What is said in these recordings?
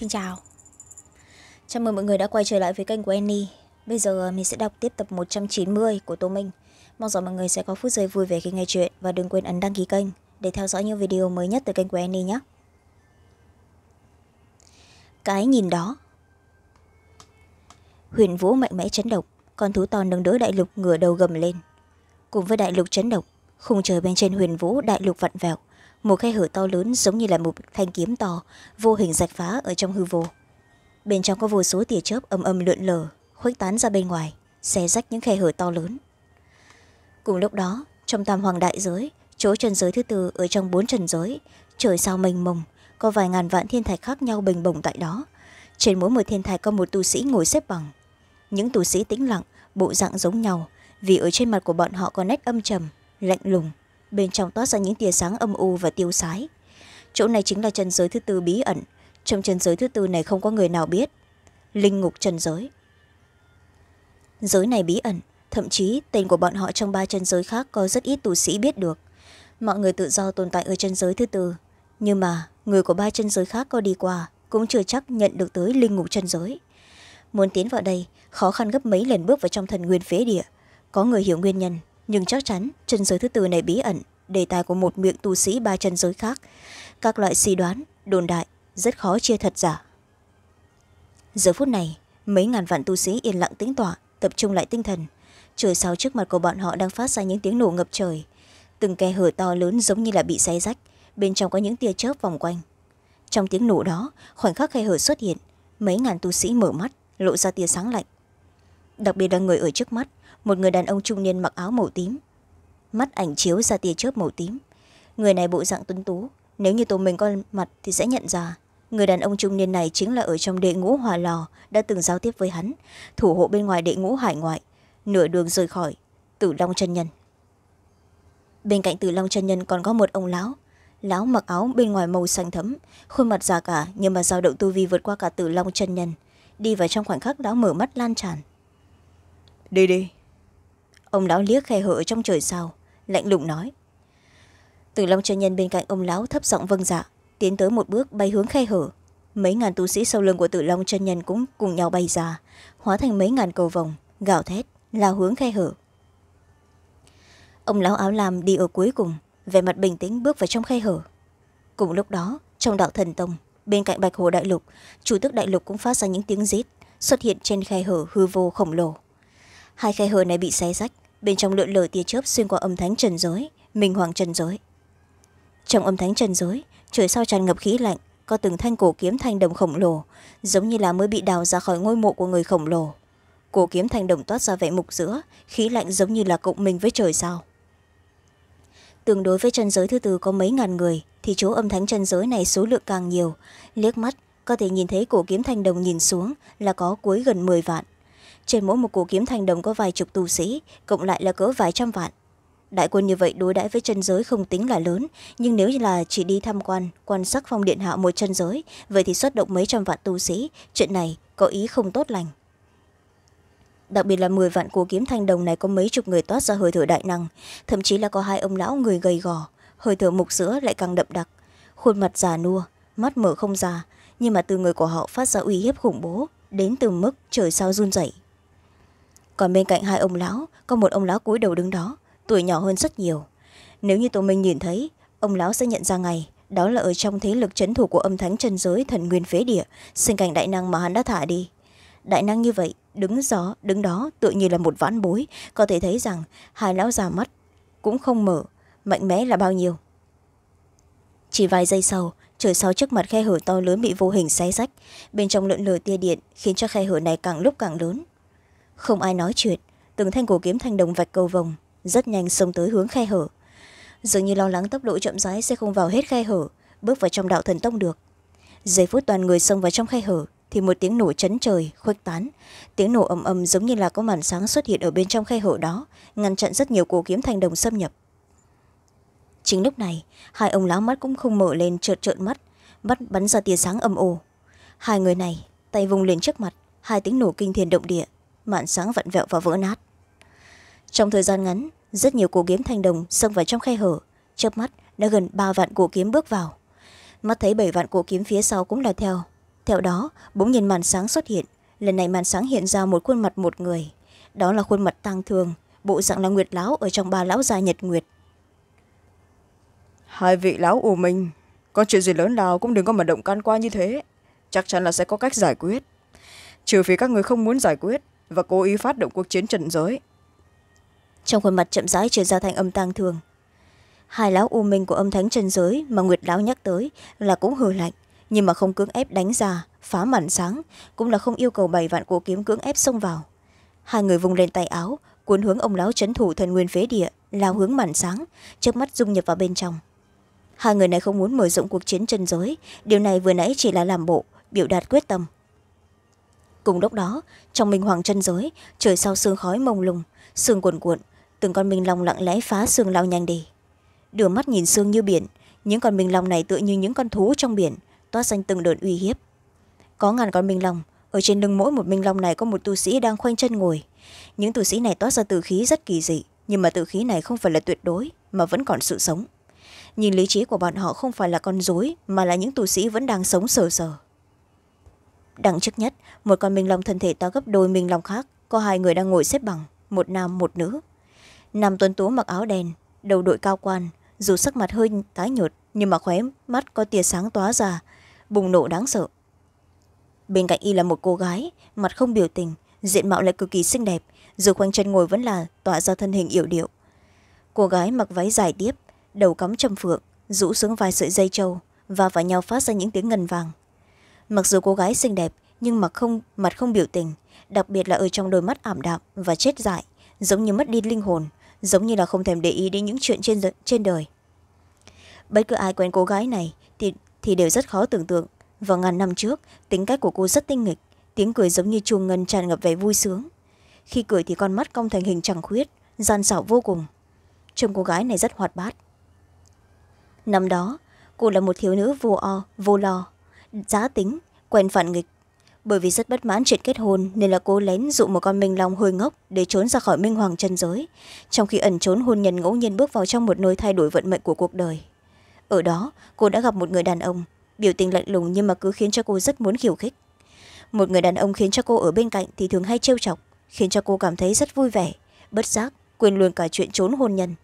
Xin chào Chào mừng mọi người đã quay trở lại với kênh của Annie Bây giờ ờ, mình sẽ đọc tiếp tập 190 của Tô Minh Mong rằng mọi người sẽ có phút giây vui vẻ khi nghe chuyện Và đừng quên ấn đăng ký kênh để theo dõi những video mới nhất từ kênh của Annie nhé Cái nhìn đó Huyền Vũ mạnh mẽ chấn động Con thú to nâng đỡ đại lục ngửa đầu gầm lên Cùng với đại lục chấn động Khung trời bên trên huyền vũ đại lục vặn vẹo một khe hở to lớn giống như là một thanh kiếm to vô hình rạch phá ở trong hư vô bên trong có vô số tia chớp âm âm lượn lờ khuếch tán ra bên ngoài xé rách những khe hở to lớn cùng lúc đó trong tam hoàng đại giới chỗ trần giới thứ tư ở trong bốn trần giới trời sao mênh mông có vài ngàn vạn thiên thạch khác nhau bình bổng tại đó trên mỗi một thiên thạch có một tu sĩ ngồi xếp bằng những tu sĩ tĩnh lặng bộ dạng giống nhau vì ở trên mặt của bọn họ có nét âm trầm lạnh lùng bên trong toát ra những tia sáng âm u và tiêu sái chỗ này chính là chân giới thứ tư bí ẩn trong chân giới thứ tư này không có người nào biết linh ngục trần giới giới này bí ẩn thậm chí tên của bọn họ trong ba chân giới khác có rất ít tu sĩ biết được mọi người tự do tồn tại ở chân giới thứ tư nhưng mà người của ba chân giới khác có đi qua cũng chưa chắc nhận được tới linh ngục chân giới muốn tiến vào đây khó khăn gấp mấy lần bước vào trong thần nguyên phế địa có người hiểu nguyên nhân nhưng chắc chắn chân giới thứ tư này bí ẩn đề tài của một miệng tu sĩ ba chân giới khác các loại suy đoán đồn đại rất khó chia thật giả giờ phút này mấy ngàn vạn tu sĩ yên lặng tĩnh tọa tập trung lại tinh thần trời sao trước mặt của bọn họ đang phát ra những tiếng nổ ngập trời từng khe hở to lớn giống như là bị xé rách bên trong có những tia chớp vòng quanh trong tiếng nổ đó khoảnh khắc khe hở xuất hiện mấy ngàn tu sĩ mở mắt lộ ra tia sáng lạnh đặc biệt là người ở trước mắt một người đàn ông trung niên mặc áo màu tím mắt ảnh chiếu ra tia chớp màu tím người này bộ dạng tuấn tú nếu như tô mình có mặt thì sẽ nhận ra người đàn ông trung niên này chính là ở trong đệ ngũ hòa lò đã từng giao tiếp với hắn thủ hộ bên ngoài đệ ngũ hải ngoại nửa đường rời khỏi tử long chân nhân bên cạnh tử long chân nhân còn có một ông lão lão mặc áo bên ngoài màu xanh thấm khuôn mặt già cả nhưng mà dao động tu vi vượt qua cả tử long chân nhân đi vào trong khoảnh khắc lão mở mắt lan tràn đi đi ông lão liếc khe hở trong trời sao lạnh lùng nói tử long chân nhân bên cạnh ông lão thấp giọng vâng dạ tiến tới một bước bay hướng khe hở mấy ngàn tu sĩ sau lưng của tử long chân nhân cũng cùng nhau bay ra hóa thành mấy ngàn cầu vồng gào thét lao hướng khe hở ông lão áo lam đi ở cuối cùng vẻ mặt bình tĩnh bước vào trong khe hở cùng lúc đó trong đạo thần tông bên cạnh bạch hồ đại lục chủ tức đại lục cũng phát ra những tiếng rít xuất hiện trên khe hở hư vô khổng lồ hai khe hở này bị xé rách bên trong lượn lờ tia chớp xuyên qua âm thánh trần dối minh hoàng trần dối trong âm thánh trần dối trời sao tràn ngập khí lạnh có từng thanh cổ kiếm thanh đồng khổng lồ giống như là mới bị đào ra khỏi ngôi mộ của người khổng lồ cổ kiếm thanh đồng toát ra vẻ mục giữa khí lạnh giống như là cộng mình với trời sao tương đối với trần giới thứ tư có mấy ngàn người thì chỗ âm thánh trần giới này số lượng càng nhiều liếc mắt có thể nhìn thấy cổ kiếm thanh đồng nhìn xuống là có cuối gần m vạn trên mỗi một củ kiếm thành đồng có vài chục tu sĩ cộng lại là cỡ vài trăm vạn đại quân như vậy đối đãi với chân giới không tính là lớn nhưng nếu như là chỉ đi tham quan quan sắc phong điện hạ một chân giới vậy thì xuất động mấy trăm vạn tu sĩ chuyện này có ý không tốt lành đặc biệt là mười vạn cú kiếm thanh đồng này có mấy chục người toát ra hơi thở đại năng thậm chí là có hai ông lão người gầy gò hơi thở mục sữa lại càng đậm đặc khuôn mặt già nua mắt mở không già nhưng mà từ người của họ phát ra uy hiếp khủng bố đến từ mức trời sao run rẩy còn bên cạnh hai ông lão có một ông lão cúi đầu đứng đó tuổi nhỏ hơn rất nhiều nếu như tụi mình nhìn thấy ông lão sẽ nhận ra ngày đó là ở trong thế lực c thủ của âm thánh chân giới thần nguyên phế địa sinh cảnh đại năng mà hắn đã thả đi đại năng như vậy đứng gió đứng đó tự như là một vãn bối có thể thấy rằng hai lão già mắt cũng không mở mạnh mẽ là bao nhiêu chỉ vài giây sau trời sau trước mặt khe hở to lớn bị vô hình xé rách bên trong lượn lờ tia điện khiến cho khe hở này càng lúc càng lớn không ai nói chuyện từng thanh cổ kiếm thanh đồng vạch cầu vồng rất nhanh xông tới hướng khe hở dường như lo lắng tốc độ chậm rãi sẽ không vào hết khe hở bước vào trong đạo thần tông được giây phút toàn người xông vào trong khe hở thì một tiếng nổ chấn trời khuếch tán tiếng nổ ầm ầm giống như là có màn sáng xuất hiện ở bên trong khe hở đó ngăn chặn rất nhiều cổ kiếm thanh đồng xâm nhập chính lúc này hai ông lão mắt cũng không mở lên trợt trợn mắt bắt bắn ra tia sáng âm ồ hai người này tay vùng lên trước mặt hai tiếng nổ kinh thiên động địa màn sáng vặn vẹo và vỡ nát trong thời gian ngắn rất nhiều cổ kiếm thanh đồng xông vào trong khe hở chớp mắt đã gần ba vạn cổ kiếm bước vào mắt thấy bảy vạn cổ kiếm phía sau cũng là theo theo đó bỗng nhiên màn sáng xuất hiện lần này màn sáng hiện ra một khuôn mặt một người đó là khuôn mặt tăng thường bộ dạng là nguyệt lão ở trong ba lão gia nhật nguyệt hai vị lão ù mình có chuyện gì lớn nào cũng đừng có mà động can qua như thế chắc chắn là sẽ có cách giải quyết trừ phi các người không muốn giải quyết và cố ý phát động cuộc chiến trận giới trong khuôn mặt chậm rãi chuyển ra thành âm tang thường hai lão u minh của âm thánh trần giới mà nguyệt lão nhắc tới là cũng hừ lạnh nhưng mà không cưỡng ép đánh ra phá màn sáng cũng là không yêu cầu bảy vạn cổ kiếm cưỡng ép xông vào hai người vùng lên tay áo cuốn hướng ông lão c thủ thần nguyên phế địa lao hướng màn sáng trước mắt dung nhập vào bên trong hai người này không muốn mở rộng cuộc chiến chân giới điều này vừa nãy chỉ là làm bộ biểu đạt quyết tâm cùng lúc đó trong minh hoàng chân giới trời sau sương khói mông lùng sương cuồn cuộn từng con minh long lặng lẽ phá sương lao nhanh đi đưa mắt nhìn sương như biển những con minh long này tựa như những con thú trong biển toát xanh từng đợt uy hiếp có ngàn con minh long ở trên lưng mỗi một minh long này có một tu sĩ đang khoanh chân ngồi những tu sĩ này toát ra từ khí rất kỳ dị nhưng mà từ khí này không phải là tuyệt đối mà vẫn còn sự sống nhìn lý trí của bọn họ không phải là con dối mà là những tu sĩ vẫn đang sống sờ sờ đằng trước nhất một con minh long thân thể to gấp đôi minh long khác có hai người đang ngồi xếp bằng một nam một nữ nam tuấn tú mặc áo đen đầu đội cao quan dù sắc mặt hơi tái nhợt nhưng mà khóe mắt có tia sáng tóa ra bùng nổ đáng sợ bên cạnh y là một cô gái mặt không biểu tình diện mạo lại cực kỳ xinh đẹp dù khoanh chân ngồi vẫn là tỏa ra thân hình yểu điệu cô gái mặc váy dài tiếp đầu cắm châm phượng rũ xuống vài sợi dây trâu và vào nhau phát ra những tiếng ngân vàng mặc dù cô gái xinh đẹp nhưng mặt không, mặt không biểu tình đặc biệt là ở trong đôi mắt ảm đạm và chết dại giống như mất đi linh hồn giống như là không thèm để ý đến những chuyện trên, trên đời bất cứ ai quen cô gái này thì, thì đều rất khó tưởng tượng vào ngàn năm trước tính cách của cô rất tinh nghịch tiếng cười giống như chuông ngân tràn ngập vẻ vui sướng khi cười thì con mắt cong thành hình trăng khuyết gian xảo vô cùng trông cô gái này rất hoạt bát năm đó cô là một thiếu nữ vô o vô lo giá tính quen phản nghịch bởi vì rất bất mãn chuyện kết hôn nên là cô lén dụ một con minh long hơi ngốc để trốn ra khỏi minh hoàng chân giới trong khi ẩn trốn hôn nhân ngẫu nhiên bước vào trong một nơi thay đổi vận mệnh của cuộc đời ở đó cô đã gặp một người đàn ông biểu tình lạnh lùng nhưng mà cứ khiến cho cô rất muốn khiêu khích một người đàn ông khiến cho cô ở bên cạnh thì thường hay trêu chọc khiến cho cô cảm thấy rất vui vẻ bất giác quên luôn cả chuyện trốn hôn nhân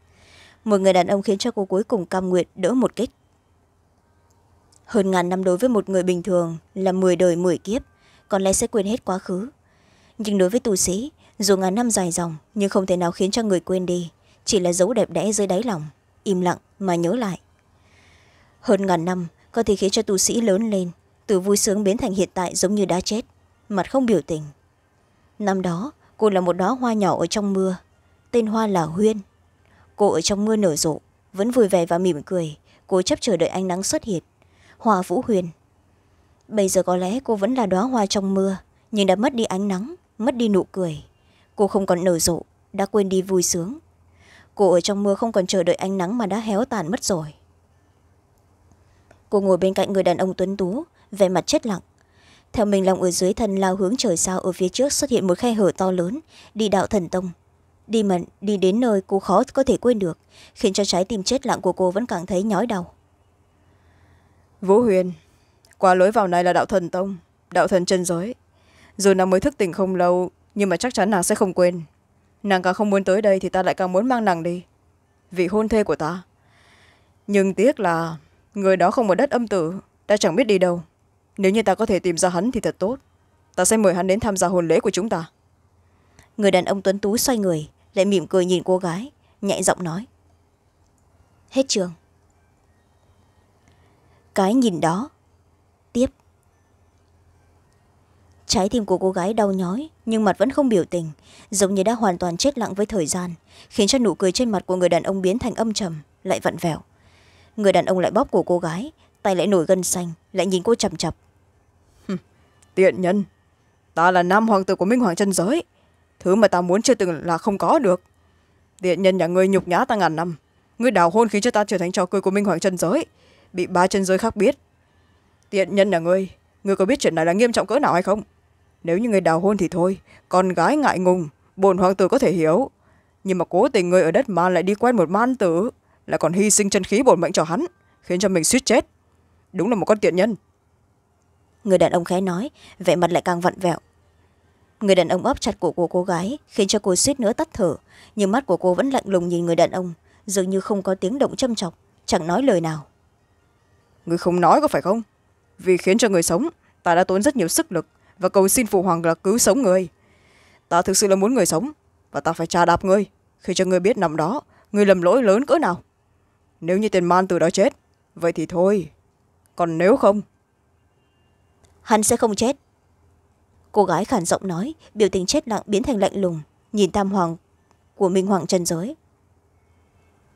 một người đàn ông khiến cho cô cuối cùng cam nguyện đỡ một kích hơn ngàn năm đối với một người bình thường là m đời m kiếp có lẽ sẽ quên hết quá khứ nhưng đối với tu sĩ dù ngàn năm dài dòng nhưng không thể nào khiến cho người quên đi chỉ là dấu đẹp đẽ dưới đáy lòng im lặng mà nhớ lại hơn ngàn năm có thể khiến cho tu sĩ lớn lên từ vui sướng biến thành hiện tại giống như đã chết mặt không biểu tình năm đó cô là một đóa hoa nhỏ ở trong mưa tên hoa là huyên cô ở trong mưa nở rộ vẫn vui vẻ và mỉm cười cố chấp chờ đợi ánh nắng xuất hiện Hoa vũ huyền bây giờ có lẽ cô vẫn là đoá hoa trong mưa nhưng đã mất đi ánh nắng mất đi nụ cười cô không còn nở rộ đã quên đi vui sướng cô ở trong mưa không còn chờ đợi ánh nắng mà đã héo tàn mất rồi cô ngồi bên cạnh người đàn ông tuấn tú vẻ mặt chết lặng theo mình lòng ở dưới thân lao hướng trời sao ở phía trước xuất hiện một khe hở to lớn đi đạo thần tông đi mận đi đến nơi cô khó có thể quên được khiến cho trái tim chết lặng của cô vẫn cảm thấy nhói đau vũ huyền qua lối vào này là đạo thần tông đạo thần chân giới dù nàng mới thức tỉnh không lâu nhưng mà chắc chắn nàng sẽ không quên nàng càng không muốn tới đây thì ta lại càng muốn mang nàng đi vị hôn thê của ta nhưng tiếc là người đó không ở đất âm tử ta chẳng biết đi đâu nếu như ta có thể tìm ra hắn thì thật tốt ta sẽ mời hắn đến tham gia hôn lễ của chúng ta người đàn ông tuấn tú xoay người lại mỉm cười nhìn cô gái nhạy giọng nói hết trường cái nhìn đó tiếp trái tim của cô gái đau nhói nhưng mặt vẫn không biểu tình giống như đã hoàn toàn chết lặng với thời gian khiến cho nụ cười trên mặt của người đàn ông biến thành âm trầm lại vặn vẹo người đàn ông lại bóp cổ cô gái tay lại nổi gân xanh lại nhìn cô chằm chặp tiện nhân ta là nam hoàng tử của minh hoàng chân giới thứ mà ta muốn chưa từng là không có được tiện nhân nhà ngươi nhục nhã ta ngàn năm ngươi đào hôn khiến cho ta trở thành trò cười của minh hoàng chân giới bị ba chân giới khác biết tiện nhân là ngươi ngươi có biết chuyện này là nghiêm trọng cỡ nào hay không nếu như người đào hôn thì thôi con gái ngại ngùng bồn hoàng tử có thể hiểu nhưng mà cố tình người ở đất ma lại đi quen một man tử lại còn hy sinh chân khí bổn mệnh cho hắn khiến cho mình suýt chết đúng là một con tiện nhân người đàn ông khẽ nói vẻ mặt lại càng vặn vẹo người đàn ông ấp chặt cổ của cô gái khiến cho cô suýt nữa tắt thở nhưng mắt của cô vẫn lạnh lùng nhìn người đàn ông dường như không có tiếng động châm chọc chẳng nói lời nào người không nói có phải không vì khiến cho người sống ta đã tốn rất nhiều sức lực và cầu xin phụ hoàng là cứu sống người ta thực sự là muốn người sống và ta phải trà đạp người. khi cho người biết nằm đó người lầm lỗi lớn cỡ nào nếu như tiền man từ đó chết vậy thì thôi còn nếu không hắn sẽ không chết cô gái khản giọng nói biểu tình chết lặng biến thành lạnh lùng nhìn tam hoàng của minh hoàng trần giới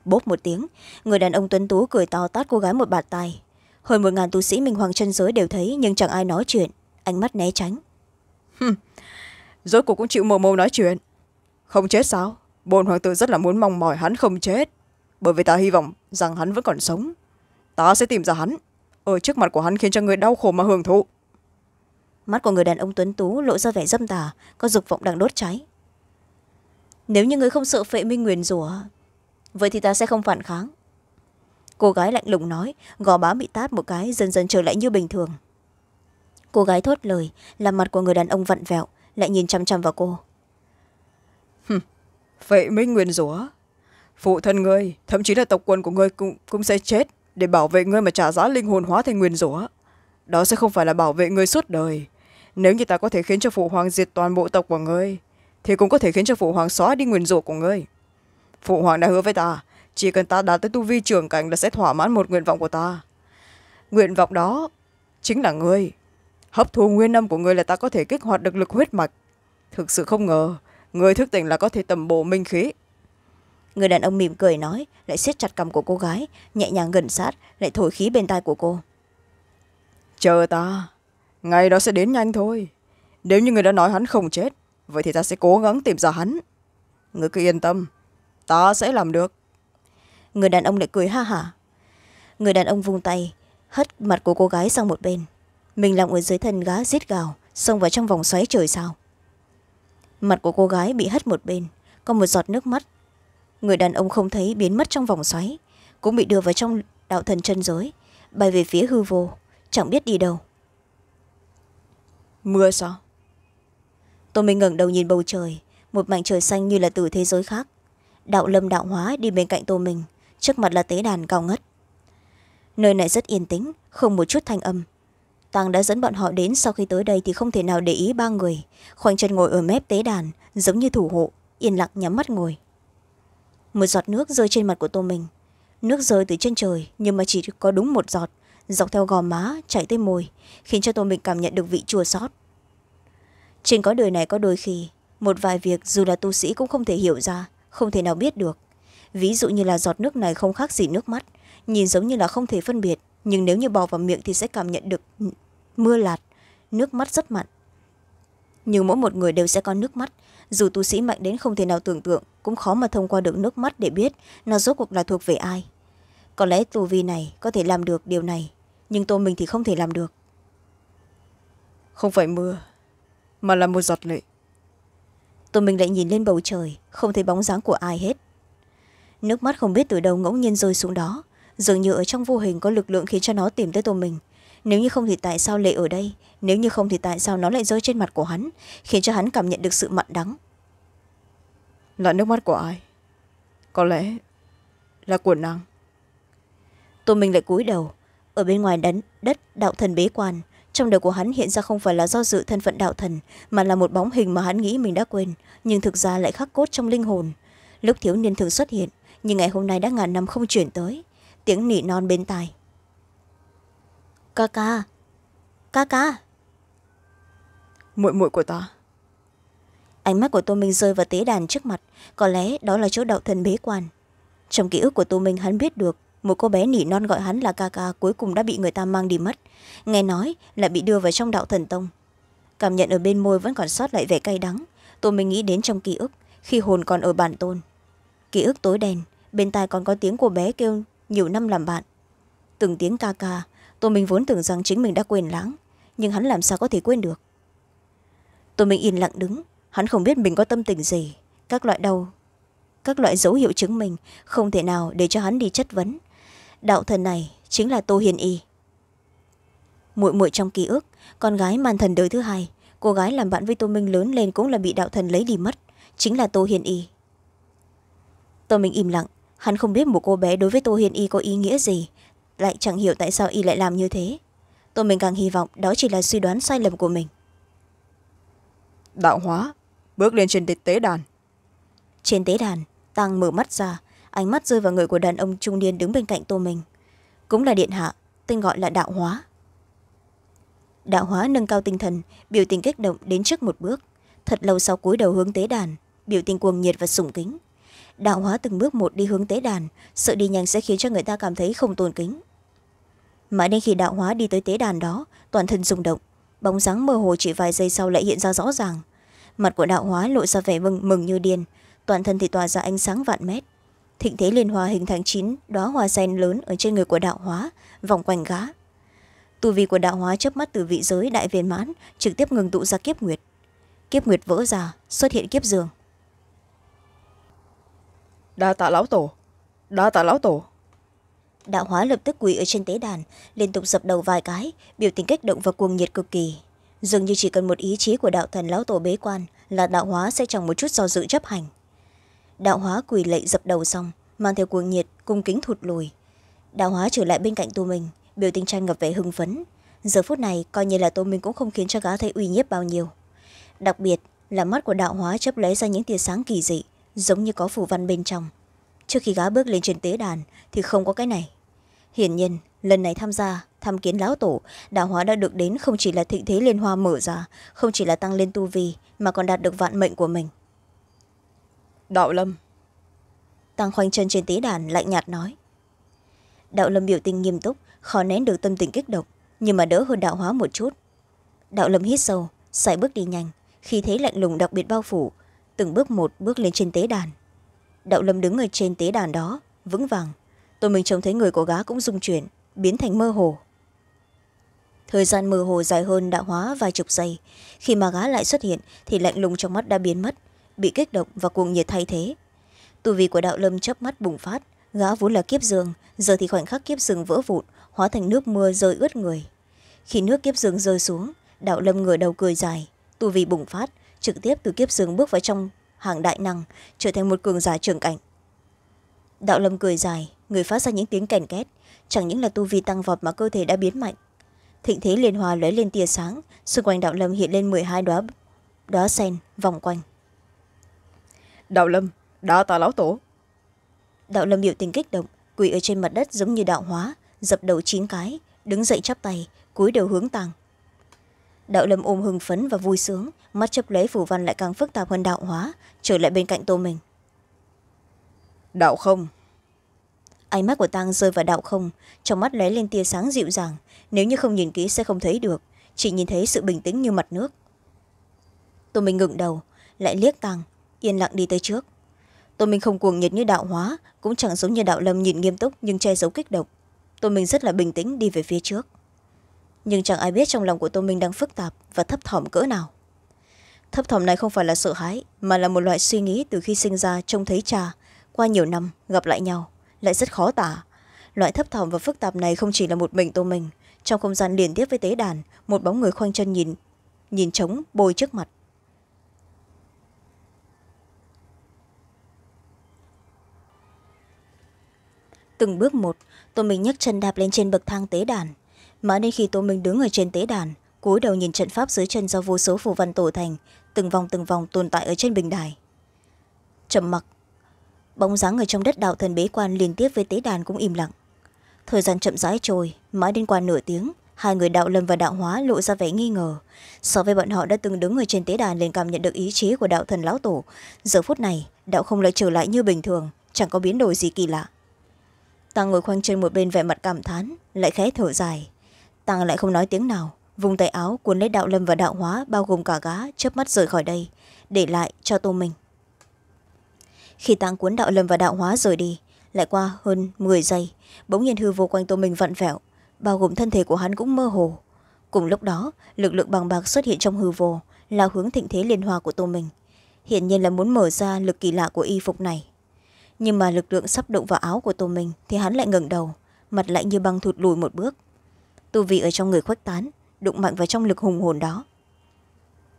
bốp một tiếng người đàn ông tuấn tú cười to tát cô gái một bạt tay hơn một ngàn tu sĩ minh hoàng chân giới đều thấy nhưng chẳng ai nói chuyện ánh mắt né tránh rốt cuộc cũng chịu mồ mồ nói chuyện không chết sao bồn hoàng tử rất là muốn mong mỏi hắn không chết bởi vì ta hy vọng rằng hắn vẫn còn sống ta sẽ tìm ra hắn ở trước mặt của hắn khiến cho người đau khổ mà hưởng thụ mắt của người đàn ông tuấn tú lộ ra vẻ dâm tà có dục vọng đang đốt cháy nếu như người không sợ phệ minh nguyền rủa vậy thì ta sẽ không phản kháng cô gái lạnh lùng nói gò bá bị tát một cái dần dần trở lại như bình thường cô gái thốt lời làm mặt của người đàn ông vặn vẹo lại nhìn chăm chăm vào cô vậy mới nguyên rủa phụ thân ngươi thậm chí là tộc quân của ngươi cũng, cũng sẽ chết để bảo vệ ngươi mà trả giá linh hồn hóa thành nguyên rủa đó sẽ không phải là bảo vệ ngươi suốt đời nếu như ta có thể khiến cho phụ hoàng diệt toàn bộ tộc của ngươi thì cũng có thể khiến cho phụ hoàng xóa đi nguyên rủa của ngươi phụ hoàng đã hứa với ta chỉ cần ta đạt tới tu vi trưởng cảnh là sẽ thỏa mãn một nguyện vọng của ta nguyện vọng đó chính là ngươi hấp thu nguyên âm của ngươi là ta có thể kích hoạt được lực huyết mạch thực sự không ngờ người thức tỉnh là có thể tầm bộ minh khí người đàn ông mỉm cười nói lại siết chặt cầm của cô gái nhẹ nhàng gần sát lại thổi khí bên tai của cô chờ ta ngày đó sẽ đến nhanh thôi nếu như người đã nói hắn không chết vậy thì ta sẽ cố gắng tìm ra hắn người cứ yên tâm ta sẽ làm được người đàn ông lại cười ha hả người đàn ông vung tay hất mặt của cô gái sang một bên mình lòng ở dưới thân gá rít gào xông vào trong vòng xoáy trời sao mặt của cô gái bị hất một bên có một giọt nước mắt người đàn ông không thấy biến mất trong vòng xoáy cũng bị đưa vào trong đạo thần chân giới bay về phía hư vô chẳng biết đi đâu mưa sao tôi mình ngẩng đầu nhìn bầu trời một mảnh trời xanh như là từ thế giới khác đạo lâm đạo hóa đi bên cạnh tô mình trước mặt là tế đàn cao ngất nơi này rất yên tĩnh không một chút thanh âm tăng đã dẫn bọn họ đến sau khi tới đây thì không thể nào để ý ba người khoanh chân ngồi ở mép tế đàn giống như thủ hộ yên lặng nhắm mắt ngồi một giọt nước rơi trên mặt của tô mình nước rơi từ trên trời nhưng mà chỉ có đúng một giọt dọc theo gò má chảy tới môi khiến cho tô mình cảm nhận được vị chua sót trên có đời này có đôi khi một vài việc dù là tu sĩ cũng không thể hiểu ra không thể nào biết được ví dụ như là giọt nước này không khác gì nước mắt nhìn giống như là không thể phân biệt nhưng nếu như bỏ vào miệng thì sẽ cảm nhận được mưa lạt nước mắt rất mặn nhưng mỗi một người đều sẽ có nước mắt dù tu sĩ mạnh đến không thể nào tưởng tượng cũng khó mà thông qua được nước mắt để biết nó rốt cuộc là thuộc về ai có lẽ tu vi này có thể làm được điều này nhưng tô mình thì không thể làm được không phải mưa mà là một giọt lệ tôi mình lại nhìn lên bầu trời không thấy bóng dáng của ai hết nước mắt không biết từ đâu ngẫu nhiên rơi xuống đó dường như ở trong vô hình có lực lượng khiến cho nó tìm tới tôm mình nếu như không thì tại sao lệ ở đây nếu như không thì tại sao nó lại rơi trên mặt của hắn khiến cho hắn cảm nhận được sự mặn đắng là nước mắt của ai có lẽ là của nàng tôi mình lại cúi đầu ở bên ngoài đất, đất đạo thần bế quan trong đầu của hắn hiện ra không phải là do dự thân phận đạo thần mà là một bóng hình mà hắn nghĩ mình đã quên nhưng thực ra lại khắc cốt trong linh hồn lúc thiếu niên thường xuất hiện nhưng ngày hôm nay đã ngàn năm không chuyển tới tiếng nỉ non bên tai ca ca ca ca muội muội của ta ánh mắt của tô minh rơi vào tế đàn trước mặt có lẽ đó là chỗ đạo thần bế quan trong ký ức của tô minh hắn biết được một cô bé nỉ non gọi hắn là ca ca cuối cùng đã bị người ta mang đi mất nghe nói là bị đưa vào trong đạo thần tông cảm nhận ở bên môi vẫn còn sót lại vẻ cay đắng tô minh nghĩ đến trong ký ức khi hồn còn ở bản tôn ký ức tối đen bên tai còn có tiếng của bé kêu nhiều năm làm bạn từng tiếng ca ca tô minh vốn tưởng rằng chính mình đã quên lãng nhưng hắn làm sao có thể quên được tô minh yên lặng đứng hắn không biết mình có tâm tình gì các loại đau các loại dấu hiệu chứng minh không thể nào để cho hắn đi chất vấn đạo thần này chính là tô hiền y muội muội trong ký ức con gái man thần đời thứ hai cô gái làm bạn với tô minh lớn lên cũng là bị đạo thần lấy đi mất chính là tô hiền y tô minh im lặng hắn không biết một cô bé đối với tô hiên y có ý nghĩa gì lại chẳng hiểu tại sao y lại làm như thế tôi mình càng hy vọng đó chỉ là suy đoán sai lầm của mình đạo hóa bước lên trên tế đàn trên tế đàn tăng mở mắt ra ánh mắt rơi vào người của đàn ông trung niên đứng bên cạnh tô mình cũng là điện hạ tên gọi là đạo hóa đạo hóa nâng cao tinh thần biểu tình kích động đến trước một bước thật lâu sau cúi đầu hướng tế đàn biểu tình cuồng nhiệt và sủng kính đạo hóa từng bước một đi hướng tế đàn sự đi nhanh sẽ khiến cho người ta cảm thấy không tôn kính mãi đến khi đạo hóa đi tới tế đàn đó toàn thân rung động bóng dáng mơ hồ chỉ vài giây sau lại hiện ra rõ ràng mặt của đạo hóa lộ ra vẻ mừng mừng như điên toàn thân thì tỏa ra ánh sáng vạn mét thịnh thế liên hoa hình thành chín đóa hoa sen lớn ở trên người của đạo hóa vòng quanh gá tu vi của đạo hóa chớp mắt từ vị giới đại viên mãn trực tiếp ngừng tụ ra kiếp nguyệt kiếp nguyệt vỡ ra xuất hiện kiếp giường đa tạ lão tổ đa tạ lão tổ đạo hóa lập tức quỳ ở trên tế đàn liên tục dập đầu vài cái biểu tình kích động và cuồng nhiệt cực kỳ dường như chỉ cần một ý chí của đạo thần lão tổ bế quan là đạo hóa sẽ chẳng một chút do dự chấp hành đạo hóa quỳ lệ dập đầu xong mang theo cuồng nhiệt cung kính thụt lùi đạo hóa trở lại bên cạnh tô minh biểu tình tranh ngập vẻ hưng phấn giờ phút này coi như là tô minh cũng không khiến cho gá thấy uy nhiếp bao nhiêu đặc biệt là mắt của đạo hóa chấp lấy ra những tia sáng kỳ dị giống như có phù văn bên trong trước khi gá bước lên trên tế đàn thì không có cái này hiển nhiên lần này tham gia thăm kiến lão tổ đạo hóa đã được đến không chỉ là thịnh thế liên hoa mở ra không chỉ là tăng lên tu vi mà còn đạt được vạn mệnh của mình đạo lâm tăng khoanh chân trên tế đàn lạnh nhạt nói đạo lâm biểu tình nghiêm túc khó nén được tâm tình kích động nhưng mà đỡ hơn đạo hóa một chút đạo lâm hít sâu sải bước đi nhanh khi thấy lạnh lùng đặc biệt bao phủ từng bước một bước lên trên tế đàn đạo lâm đứng ở trên tế đàn đó vững vàng tôi mình trông thấy người của gá cũng rung chuyển biến thành mơ hồ thời gian mơ hồ dài hơn đạo hóa vài chục giây khi mà gá lại xuất hiện thì lạnh lùng trong mắt đã biến mất bị kích động và cuồng nhiệt thay thế tu vi của đạo lâm chớp mắt bùng phát gã vốn là kiếp giường giờ thì khoảnh khắc kiếp giường vỡ vụn hóa thành nước mưa rơi ướt người khi nước kiếp giường rơi xuống đạo lâm ngửa đầu cười dài tu vi bùng phát trực tiếp từ kiếp dương bước vào trong hàng đại năng trở thành một cường giả trường cảnh đạo lâm cười dài người phát ra những tiếng kèn két chẳng những là tu vi tăng vọt mà cơ thể đã biến mạnh thịnh thế liên hòa lóe lên tia sáng xung quanh đạo lâm hiện lên m ộ ư ơ i hai đoá đoá sen vòng quanh đạo lâm đã tà lão tổ đạo lâm biểu tình kích động quỳ ở trên mặt đất giống như đạo hóa dập đầu chín cái đứng dậy chắp tay cúi đầu hướng tàng đạo lâm ôm hưng phấn và vui sướng mắt chấp lấy phủ văn lại càng phức tạp hơn đạo hóa trở lại bên cạnh tô mình đạo không ánh mắt của tang rơi vào đạo không trong mắt lóe lên tia sáng dịu dàng nếu như không nhìn kỹ sẽ không thấy được chỉ nhìn thấy sự bình tĩnh như mặt nước Tôi mình ngừng đầu lại liếc Tang, yên lặng đi tới trước Tôi mình không cuồng nhiệt như đạo hóa cũng chẳng giống như đạo lâm nhìn nghiêm túc nhưng che giấu kích động Tôi mình rất là bình tĩnh đi về phía trước nhưng chẳng ai biết trong lòng của tô minh đang phức tạp và thấp thỏm cỡ nào thấp thỏm này không phải là sợ hãi mà là một loại suy nghĩ từ khi sinh ra trông thấy cha qua nhiều năm gặp lại nhau lại rất khó tả loại thấp thỏm và phức tạp này không chỉ là một mình tô mình trong không gian liên tiếp với tế đàn một bóng người khoanh chân nhìn nhìn trống bôi trước mặt từng bước một tôi mình nhấc chân đạp lên trên bậc thang tế đàn mãi đến khi tô minh đứng ở trên tế đàn cúi đầu nhìn trận pháp dưới chân do vô số phù văn tổ thành từng vòng từng vòng tồn tại ở trên bình đài trầm mặc bóng dáng ở trong đất đạo thần bế quan liên tiếp với tế đàn cũng im lặng thời gian chậm rãi trôi mãi đến qua nửa tiếng hai người đạo lâm và đạo hóa lộ ra vẻ nghi ngờ so với bọn họ đã từng đứng ở trên tế đàn liền cảm nhận được ý chí của đạo thần lão tổ giờ phút này đạo không lại trở lại như bình thường chẳng có biến đổi gì kỳ lạ ta ngồi khoanh chân một bên vẻ mặt cảm thán lại khẽ thở dài tàng lại không nói tiếng nào vùng tay áo cuốn lấy đạo lâm và đạo hóa bao gồm cả gá chớp mắt rời khỏi đây để lại cho tô minh khi tàng cuốn đạo lâm và đạo hóa rời đi lại qua hơn m giây bỗng nhiên hư vô quanh tô minh vặn vẹo bao gồm thân thể của hắn cũng mơ hồ cùng lúc đó lực lượng bằng bạc xuất hiện trong hư vô là hướng thịnh thế liên hoa của tô minh hiển nhiên là muốn mở ra lực kỳ lạ của y phục này nhưng mà lực lượng sắp đụng vào áo của tô minh thì hắn lại ngẩng đầu mặt lại như băng thụt lùi một bước tu vi ở trong người khuếch tán đụng mạnh vào trong lực hùng hồn đó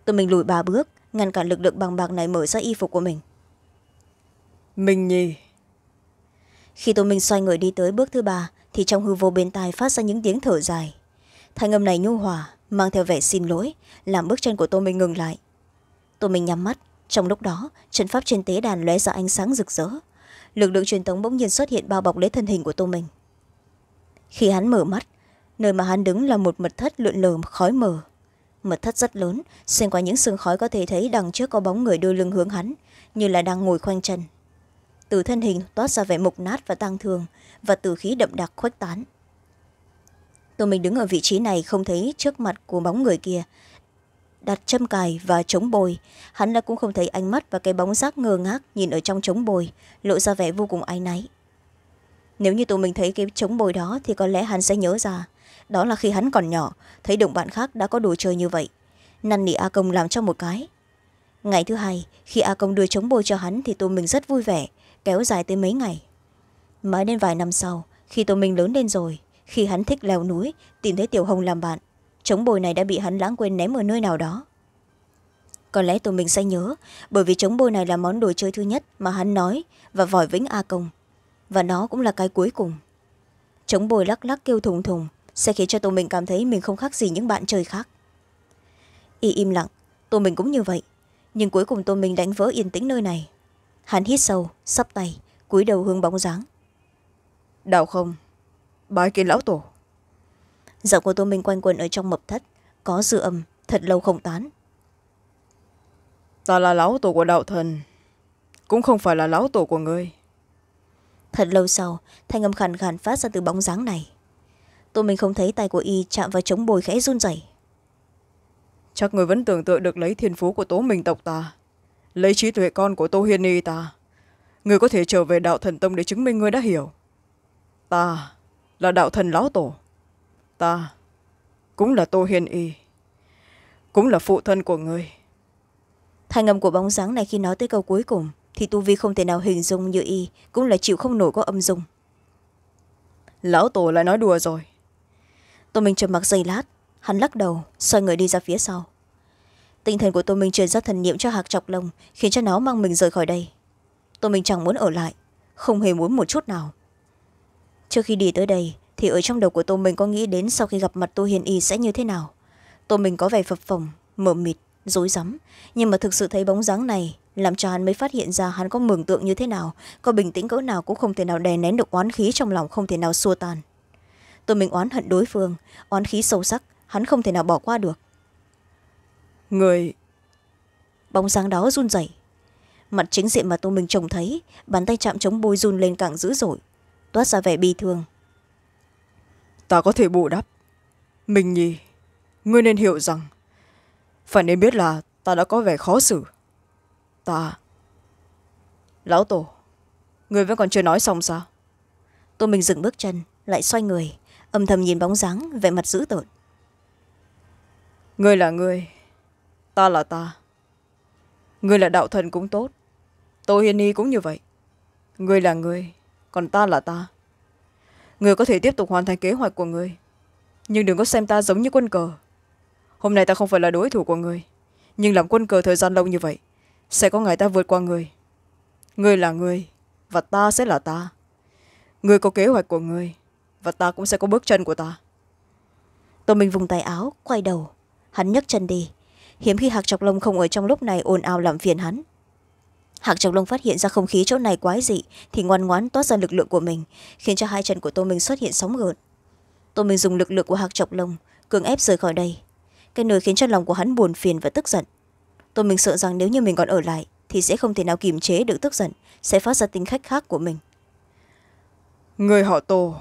tôi mình lùi ba bước ngăn cản lực lượng bằng bạc này mở ra y phục của mình Minh Nhi Khi tôi mình xoay người đi tới bước thứ ba thì trong hư vô bên tai phát ra những tiếng thở dài thanh âm này nhu hòa mang theo vẻ xin lỗi làm bước chân của tôi mình ngừng lại tôi mình nhắm mắt trong lúc đó trận pháp trên tế đàn lóe ra ánh sáng rực rỡ lực lượng truyền thống bỗng nhiên xuất hiện bao bọc lấy thân hình của tôi mình khi hắn mở mắt nơi mà hắn đứng là một mật thất lượn lờ khói mờ mật thất rất lớn xuyên qua những sương khói có thể thấy đằng trước có bóng người đưa lưng hướng hắn như là đang ngồi khoanh chân từ thân hình toát ra vẻ mục nát và tang thương và từ khí đậm đặc khuếch tán tôi mình đứng ở vị trí này không thấy trước mặt của bóng người kia đặt châm cài và chống bồi hắn đã cũng không thấy ánh mắt và cái bóng rác ngơ ngác nhìn ở trong chống bồi lộ ra vẻ vô cùng áy náy nếu như tụi mình thấy cái chống bồi đó thì có lẽ hắn sẽ nhớ ra đó là khi hắn còn nhỏ thấy đồng bạn khác đã có đồ chơi như vậy năn nỉ a công làm cho một cái ngày thứ hai khi a công đưa chống bôi cho hắn thì tô minh rất vui vẻ kéo dài tới mấy ngày mãi đến vài năm sau khi tô minh lớn lên rồi khi hắn thích leo núi tìm thấy tiểu hồng làm bạn chống bồi này đã bị hắn lãng quên ném ở nơi nào đó có lẽ tụi mình sẽ nhớ bởi vì chống bôi này là món đồ chơi thứ nhất mà hắn nói và vòi vĩnh a công và nó cũng là cái cuối cùng chống bồi lắc lắc kêu thùng thùng sẽ khiến cho tô mình cảm thấy mình không khác gì những bạn chơi khác y im lặng tô mình cũng như vậy nhưng cuối cùng tô mình đánh vỡ yên tĩnh nơi này hắn hít sâu sắp tay cúi đầu hướng bóng dáng đạo không bái kiến lão tổ giọng của tô mình quanh quẩn ở trong mập thất có dư âm thật lâu không tán ta là lão tổ của đạo thần cũng không phải là lão tổ của ngươi thật lâu sau thanh âm khàn khàn phát ra từ bóng dáng này tôi mình không thấy tay của y chạm vào chống bồi khẽ run rẩy chắc người vẫn tưởng tượng được lấy thiên phú của tố mình tộc ta lấy trí tuệ con của tô hiên y ta người có thể trở về đạo thần tông để chứng minh người đã hiểu ta là đạo thần lão tổ ta cũng là tô hiên y cũng là phụ thân của người thay ngầm của bóng dáng này khi nói tới câu cuối cùng thì tu vi không thể nào hình dung như y cũng là chịu không nổi có âm dung lão tổ lại nói đùa rồi tôi mình trầm mặc giây lát hắn lắc đầu xoay người đi ra phía sau tinh thần của tôi mình truyền ra thần niệm cho hạc chọc lông khiến cho nó mang mình rời khỏi đây tôi mình chẳng muốn ở lại không hề muốn một chút nào trước khi đi tới đây thì ở trong đầu của tôi mình có nghĩ đến sau khi gặp mặt tô hiền y sẽ như thế nào tôi mình có vẻ phập phồng mờ mịt rối rắm nhưng mà thực sự thấy bóng dáng này làm cho hắn mới phát hiện ra hắn có mường tượng như thế nào có bình tĩnh cỡ nào cũng không thể nào đè nén được oán khí trong lòng không thể nào xua tan tôi mình oán hận đối phương oán khí sâu sắc hắn không thể nào bỏ qua được người bóng sáng đó run rẩy mặt chính diện mà tôi mình trông thấy bàn tay chạm chống bôi run lên càng dữ dội toát ra vẻ bi thương ta có thể bù đắp mình nhì ngươi nên hiểu rằng phải nên biết là ta đã có vẻ khó xử ta lão tổ người vẫn còn chưa nói xong sao tôi mình dừng bước chân lại xoay người âm thầm nhìn bóng dáng vẻ mặt dữ tợn Ngươi là ngươi, ta là ta. Ngươi là đạo thần cũng tốt, Tô Hiên Ni cũng như vậy. Ngươi là ngươi, còn ta là ta. Ngươi có thể tiếp tục hoàn thành kế hoạch của ngươi, nhưng đừng có xem ta giống như quân cờ. Hôm nay ta không phải là đối thủ của ngươi, nhưng làm quân cờ thời gian lâu như vậy, sẽ có ngày ta vượt qua ngươi. Ngươi là ngươi, và ta sẽ là ta. Ngươi có kế hoạch của ngươi, và ta cũng sẽ có bước chân của ta tô minh vùng tay áo quay đầu hắn nhấc chân đi hiếm khi hạc chọc lông không ở trong lúc này ồn ào làm phiền hắn hạc chọc lông phát hiện ra không khí chỗ này quái dị thì ngoan ngoãn toát ra lực lượng của mình khiến cho hai chân của tô minh xuất hiện sóng gợn tô minh dùng lực lượng của hạc chọc lông cường ép rời khỏi đây cái nơi khiến cho lòng của hắn buồn phiền và tức giận tô minh sợ rằng nếu như mình còn ở lại thì sẽ không thể nào kiềm chế được tức giận sẽ phát ra tính khách khác của mình người họ tô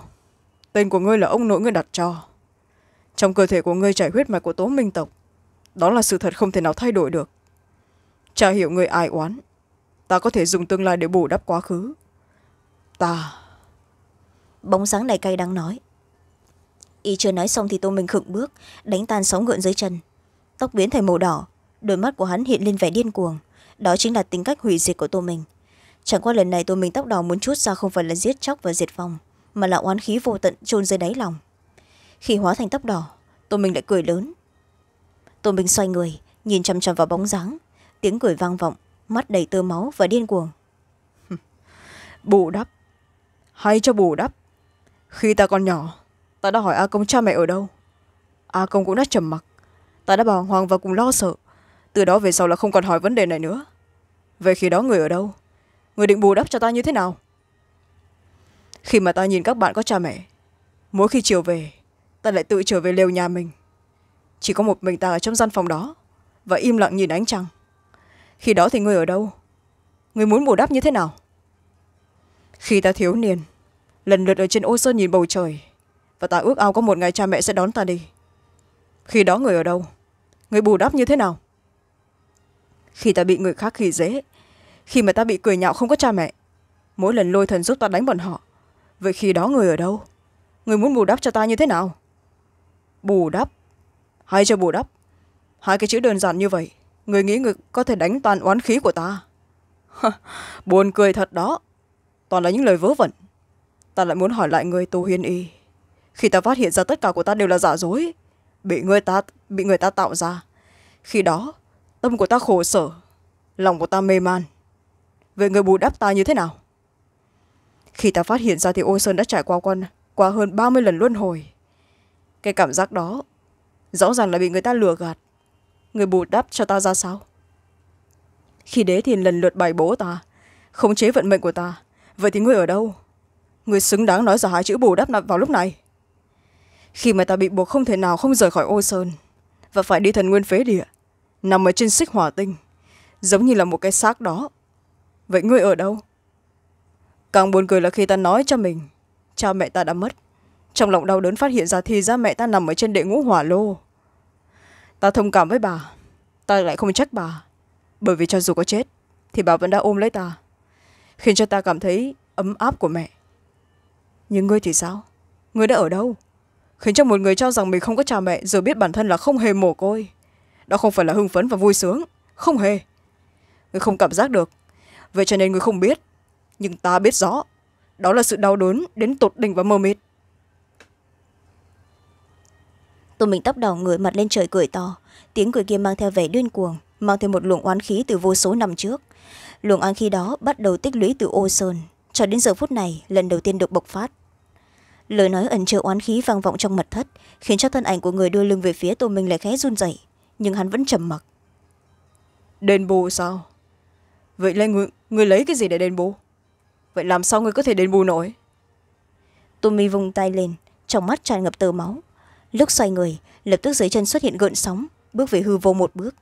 tên của ngươi là ông nội ngươi đặt cho trong cơ thể của ngươi chảy huyết mạch của tố minh tộc đó là sự thật không thể nào thay đổi được cha hiểu ngươi ai oán ta có thể dùng tương lai để bù đắp quá khứ ta bóng sáng này cay đang nói y chưa nói xong thì tô minh khựng bước đánh tan sóng gợn dưới chân tóc biến thành màu đỏ đôi mắt của hắn hiện lên vẻ điên cuồng đó chính là tính cách hủy diệt của tô minh chẳng qua lần này tô minh tóc đỏ muốn chút ra không phải là giết chóc và diệt vong mà là oán khí vô tận trôn dưới đáy lòng khi hóa thành tóc đỏ tôn minh lại cười lớn tôn minh xoay người nhìn chằm chằm vào bóng dáng tiếng cười vang vọng mắt đầy tơ máu và điên cuồng bù đắp hay cho bù đắp khi ta còn nhỏ ta đã hỏi a công cha mẹ ở đâu a công cũng đã trầm mặc ta đã bàng hoàng và cùng lo sợ từ đó về sau là không còn hỏi vấn đề này nữa vậy khi đó người ở đâu người định bù đắp cho ta như thế nào khi mà ta nhìn các bạn có cha mẹ mỗi khi chiều về ta lại tự trở về lều nhà mình chỉ có một mình ta ở trong gian phòng đó và im lặng nhìn ánh trăng khi đó thì ngươi ở đâu ngươi muốn bù đắp như thế nào khi ta thiếu niên lần lượt ở trên ô sơn nhìn bầu trời và ta ước ao có một ngày cha mẹ sẽ đón ta đi khi đó người ở đâu người bù đắp như thế nào khi ta bị người khác khỉ dễ khi mà ta bị cười nhạo không có cha mẹ mỗi lần lôi thần giúp ta đánh bọn họ vậy khi đó người ở đâu người muốn bù đắp cho ta như thế nào bù đắp hay cho bù đắp hai cái chữ đơn giản như vậy người nghĩ người có thể đánh toàn oán khí của ta buồn cười thật đó toàn là những lời vớ vẩn ta lại muốn hỏi lại người tù hiên y khi ta phát hiện ra tất cả của ta đều là giả dối bị người ta bị người ta tạo ra khi đó tâm của ta khổ sở lòng của ta mê man vậy người bù đắp ta như thế nào khi ta phát hiện ra thì ô sơn đã trải qua quan qua hơn ba mươi lần luân hồi cái cảm giác đó rõ ràng là bị người ta lừa gạt người bù đắp cho ta ra sao khi đế thì lần lượt bày bố ta khống chế vận mệnh của ta vậy thì ngươi ở đâu ngươi xứng đáng nói ra hai chữ bù đắp vào lúc này khi mà ta bị buộc không thể nào không rời khỏi ô sơn và phải đi thần nguyên phế địa nằm ở trên xích hỏa tinh giống như là một cái xác đó vậy ngươi ở đâu càng buồn cười là khi ta nói cho mình cha mẹ ta đã mất trong lòng đau đớn phát hiện ra thì ra mẹ ta nằm ở trên đệ ngũ hỏa lô ta thông cảm với bà ta lại không trách bà bởi vì cho dù có chết thì bà vẫn đã ôm lấy ta khiến cho ta cảm thấy ấm áp của mẹ nhưng ngươi thì sao ngươi đã ở đâu khiến cho một người cho rằng mình không có cha mẹ giờ biết bản thân là không hề mồ côi đó không phải là hưng phấn và vui sướng không hề ngươi không cảm giác được vậy cho nên ngươi không biết nhưng ta biết rõ đó là sự đau đớn đến tột đỉnh và mờ mịt tôi mình tóc đỏ người mặt lên trời cười to tiếng cười kia mang theo vẻ điên cuồng mang theo một luồng oán khí từ vô số năm trước luồng oán khí đó bắt đầu tích lũy từ ô sơn cho đến giờ phút này lần đầu tiên được bộc phát lời nói ẩn chứa oán khí vang vọng trong mật thất khiến cho thân ảnh của người đưa lưng về phía tô mình lại khẽ run rẩy nhưng hắn vẫn trầm mặc đền bù sao vậy lê người, người lấy cái gì để đền bù vậy làm sao ngươi có thể đền bù nổi tô mi vung tay lên trong mắt tràn ngập tờ máu lúc xoay người lập tức dưới chân xuất hiện gợn sóng bước về hư vô một bước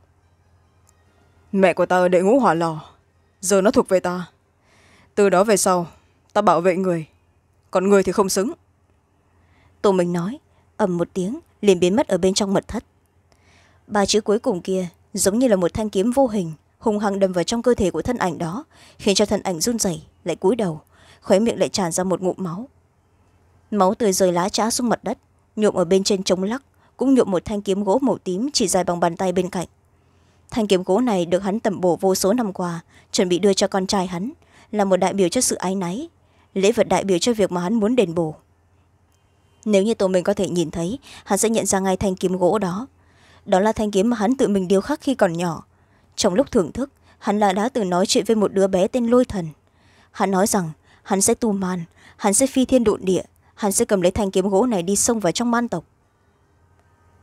mẹ của ta ở đệ ngũ hỏa lò giờ nó thuộc về ta từ đó về sau ta bảo vệ người còn người thì không xứng tô minh nói ầm một tiếng liền biến mất ở bên trong mật thất ba chữ cuối cùng kia giống như là một thanh kiếm vô hình hùng hăng đâm vào trong cơ thể của thân ảnh đó khiến cho thân ảnh run rẩy lại cúi đầu khóe miệng lại tràn ra một ngụm máu máu tươi rơi lá trá xuống mặt đất nhuộm ở bên trên trống lắc cũng nhuộm một thanh kiếm gỗ màu tím chỉ dài bằng bàn tay bên cạnh thanh kiếm gỗ này được hắn tẩm bổ vô số năm qua chuẩn bị đưa cho con trai hắn là một đại biểu cho sự áy náy lễ vật đại biểu cho việc mà hắn muốn đền bù nếu như tổ mình có thể nhìn thấy hắn sẽ nhận ra ngay thanh kiếm gỗ đó đó là thanh kiếm mà hắn tự mình điêu khắc khi còn nhỏ trong lúc thưởng thức hắn là đã từng nói chuyện với một đứa bé tên lôi thần hắn nói rằng hắn sẽ tu man hắn sẽ phi thiên đụn địa hắn sẽ cầm lấy thanh kiếm gỗ này đi xông vào trong man tộc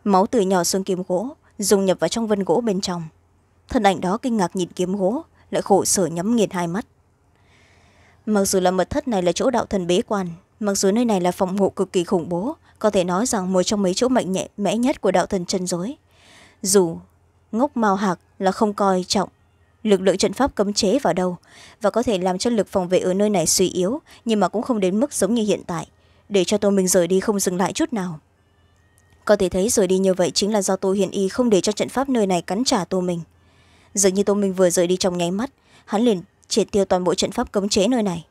máu từ nhỏ xuống kiếm gỗ dùng nhập vào trong vân gỗ bên trong thân ảnh đó kinh ngạc nhìn kiếm gỗ lại khổ sở nhắm nghiền hai mắt mặc dù là mật thất này là chỗ đạo thần bế quan mặc dù nơi này là phòng hộ cực kỳ khủng bố có thể nói rằng một trong mấy chỗ mạnh nhẹ mẽ nhất của đạo thần chân dối dù ngốc mao hạc là không coi trọng lực lượng trận pháp cấm chế vào đâu và có thể làm cho lực phòng vệ ở nơi này suy yếu nhưng mà cũng không đến mức giống như hiện tại để cho tôi mình rời đi không dừng lại chút nào có thể thấy rời đi như vậy chính là do tôi hiện y không để cho trận pháp nơi này cắn trả tô mình dường như tô mình vừa rời đi trong nháy mắt hắn liền triệt tiêu toàn bộ trận pháp cấm chế nơi này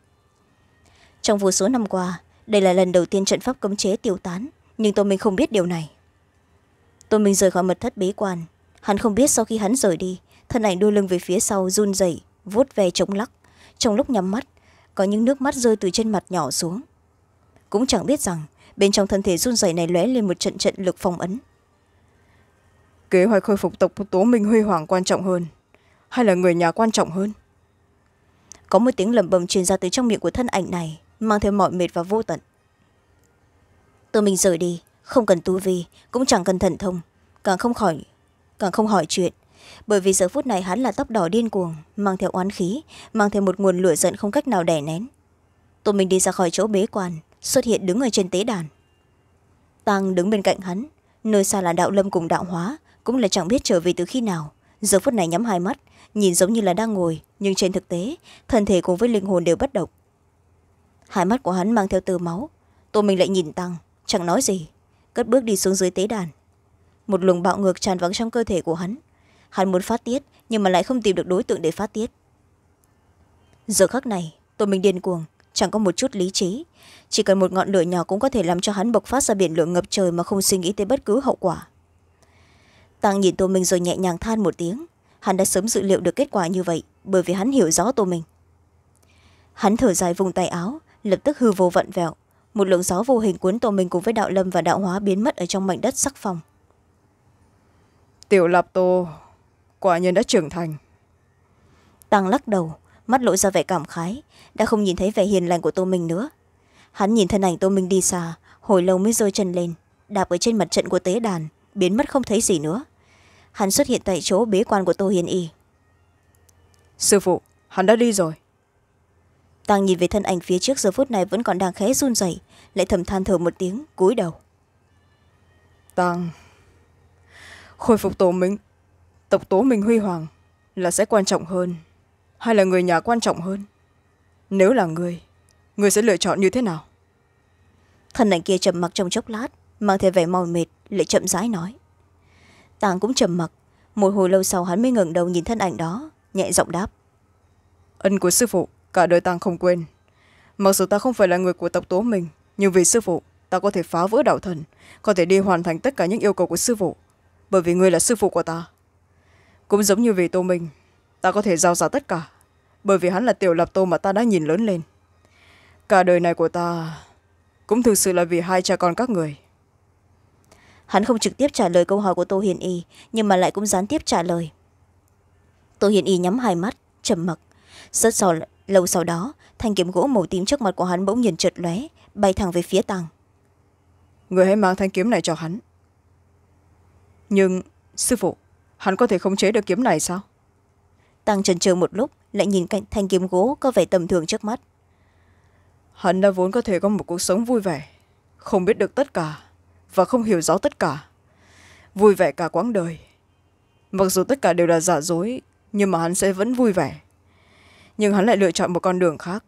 trong vô số năm qua đây là lần đầu tiên trận pháp cấm chế tiêu tán nhưng tô mình không biết điều này tô mình rời khỏi mật thất bế quan hắn không biết sau khi hắn rời đi thân ảnh đôi lưng về phía sau run rẩy vuốt ve chống lắc trong lúc nhắm mắt có những nước mắt rơi từ trên mặt nhỏ xuống cũng chẳng biết rằng bên trong thân thể run rẩy này lóe lên một trận trận lực phong ấn kế hoạch khôi phục tộc tố minh huy hoàng quan trọng hơn hay là người nhà quan trọng hơn có một tiếng lầm bầm truyền ra từ trong miệng của thân ảnh này mang theo mọi mệt và vô tận tự mình rời đi không cần tu vi cũng chẳng cần thần thông càng không khỏi càng không hỏi chuyện bởi vì giờ phút này hắn là tóc đỏ điên cuồng mang theo oán khí mang theo một nguồn lửa giận không cách nào đẻ nén tô minh đi ra khỏi chỗ bế quan xuất hiện đứng ở trên tế đàn tăng đứng bên cạnh hắn nơi xa là đạo lâm cùng đạo hóa cũng là chẳng biết trở về từ khi nào giờ phút này nhắm hai mắt nhìn giống như là đang ngồi nhưng trên thực tế thân thể cùng với linh hồn đều bất động hai mắt của hắn mang theo tơ máu tô minh lại nhìn tăng chẳng nói gì cất bước đi xuống dưới tế đàn một luồng bạo ngược tràn vắng trong cơ thể của hắn hắn muốn phát tiết nhưng mà lại không tìm được đối tượng để phát tiết giờ khắc này tôi mình điên cuồng chẳng có một chút lý trí chỉ cần một ngọn lửa nhỏ cũng có thể làm cho hắn bộc phát ra biển lửa ngập trời mà không suy nghĩ tới bất cứ hậu quả tăng nhìn tôi mình rồi nhẹ nhàng than một tiếng hắn đã sớm dự liệu được kết quả như vậy bởi vì hắn hiểu rõ tôi mình hắn thở dài vùng tay áo lập tức hư vô vặn vẹo một lượng gió vô hình cuốn tôi mình cùng với đạo lâm và đạo hóa biến mất ở trong mảnh đất sắc phòng tiểu lập tô quả nhiên đã trưởng thành tăng lắc đầu mắt lộ ra vẻ cảm khái đã không nhìn thấy vẻ hiền lành của tô minh nữa hắn nhìn thân ảnh tô minh đi xa hồi lâu mới rơi chân lên đạp ở trên mặt trận của tế đàn biến mất không thấy gì nữa hắn xuất hiện tại chỗ bế quan của tô hiền y sư phụ hắn đã đi rồi tăng nhìn về thân ảnh phía trước giờ phút này vẫn còn đang khẽ run rẩy lại thầm than thở một tiếng cúi đầu tăng khôi phục tổ minh tộc tố mình huy hoàng là sẽ quan trọng hơn hay là người nhà quan trọng hơn nếu là người người sẽ lựa chọn như thế nào thân ảnh kia trầm mặc trong chốc lát mang theo vẻ mỏi mệt lại chậm rãi nói tàng cũng trầm mặc một hồi lâu sau hắn mới ngẩng đầu nhìn thân ảnh đó nhẹ giọng đáp ân của sư phụ cả đời tàng không quên mặc dù ta không phải là người của tộc tố mình nhưng vì sư phụ ta có thể phá vỡ đạo thần có thể đi hoàn thành tất cả những yêu cầu của sư phụ bởi vì người là sư phụ của ta cũng giống như vì tô minh ta có thể giao ra tất cả bởi vì hắn là tiểu lập tô mà ta đã nhìn lớn lên cả đời này của ta cũng thực sự là vì hai cha con các người hắn không trực tiếp trả lời câu hỏi của tô hiền y nhưng mà lại cũng gián tiếp trả lời tô hiền y nhắm hai mắt trầm mặc rất sau lâu sau đó thanh kiếm gỗ màu tím trước mặt của hắn bỗng nhiên trượt lóe bay thẳng về phía tàng người hãy mang thanh kiếm này cho hắn nhưng sư phụ hắn có thể khống chế được kiếm này sao tăng trần trừ một lúc lại nhìn cạnh thanh kiếm gỗ có vẻ tầm thường trước mắt hắn đã vốn có thể có một cuộc sống vui vẻ không biết được tất cả và không hiểu rõ tất cả vui vẻ cả quãng đời mặc dù tất cả đều là giả dối nhưng mà hắn sẽ vẫn vui vẻ nhưng hắn lại lựa chọn một con đường khác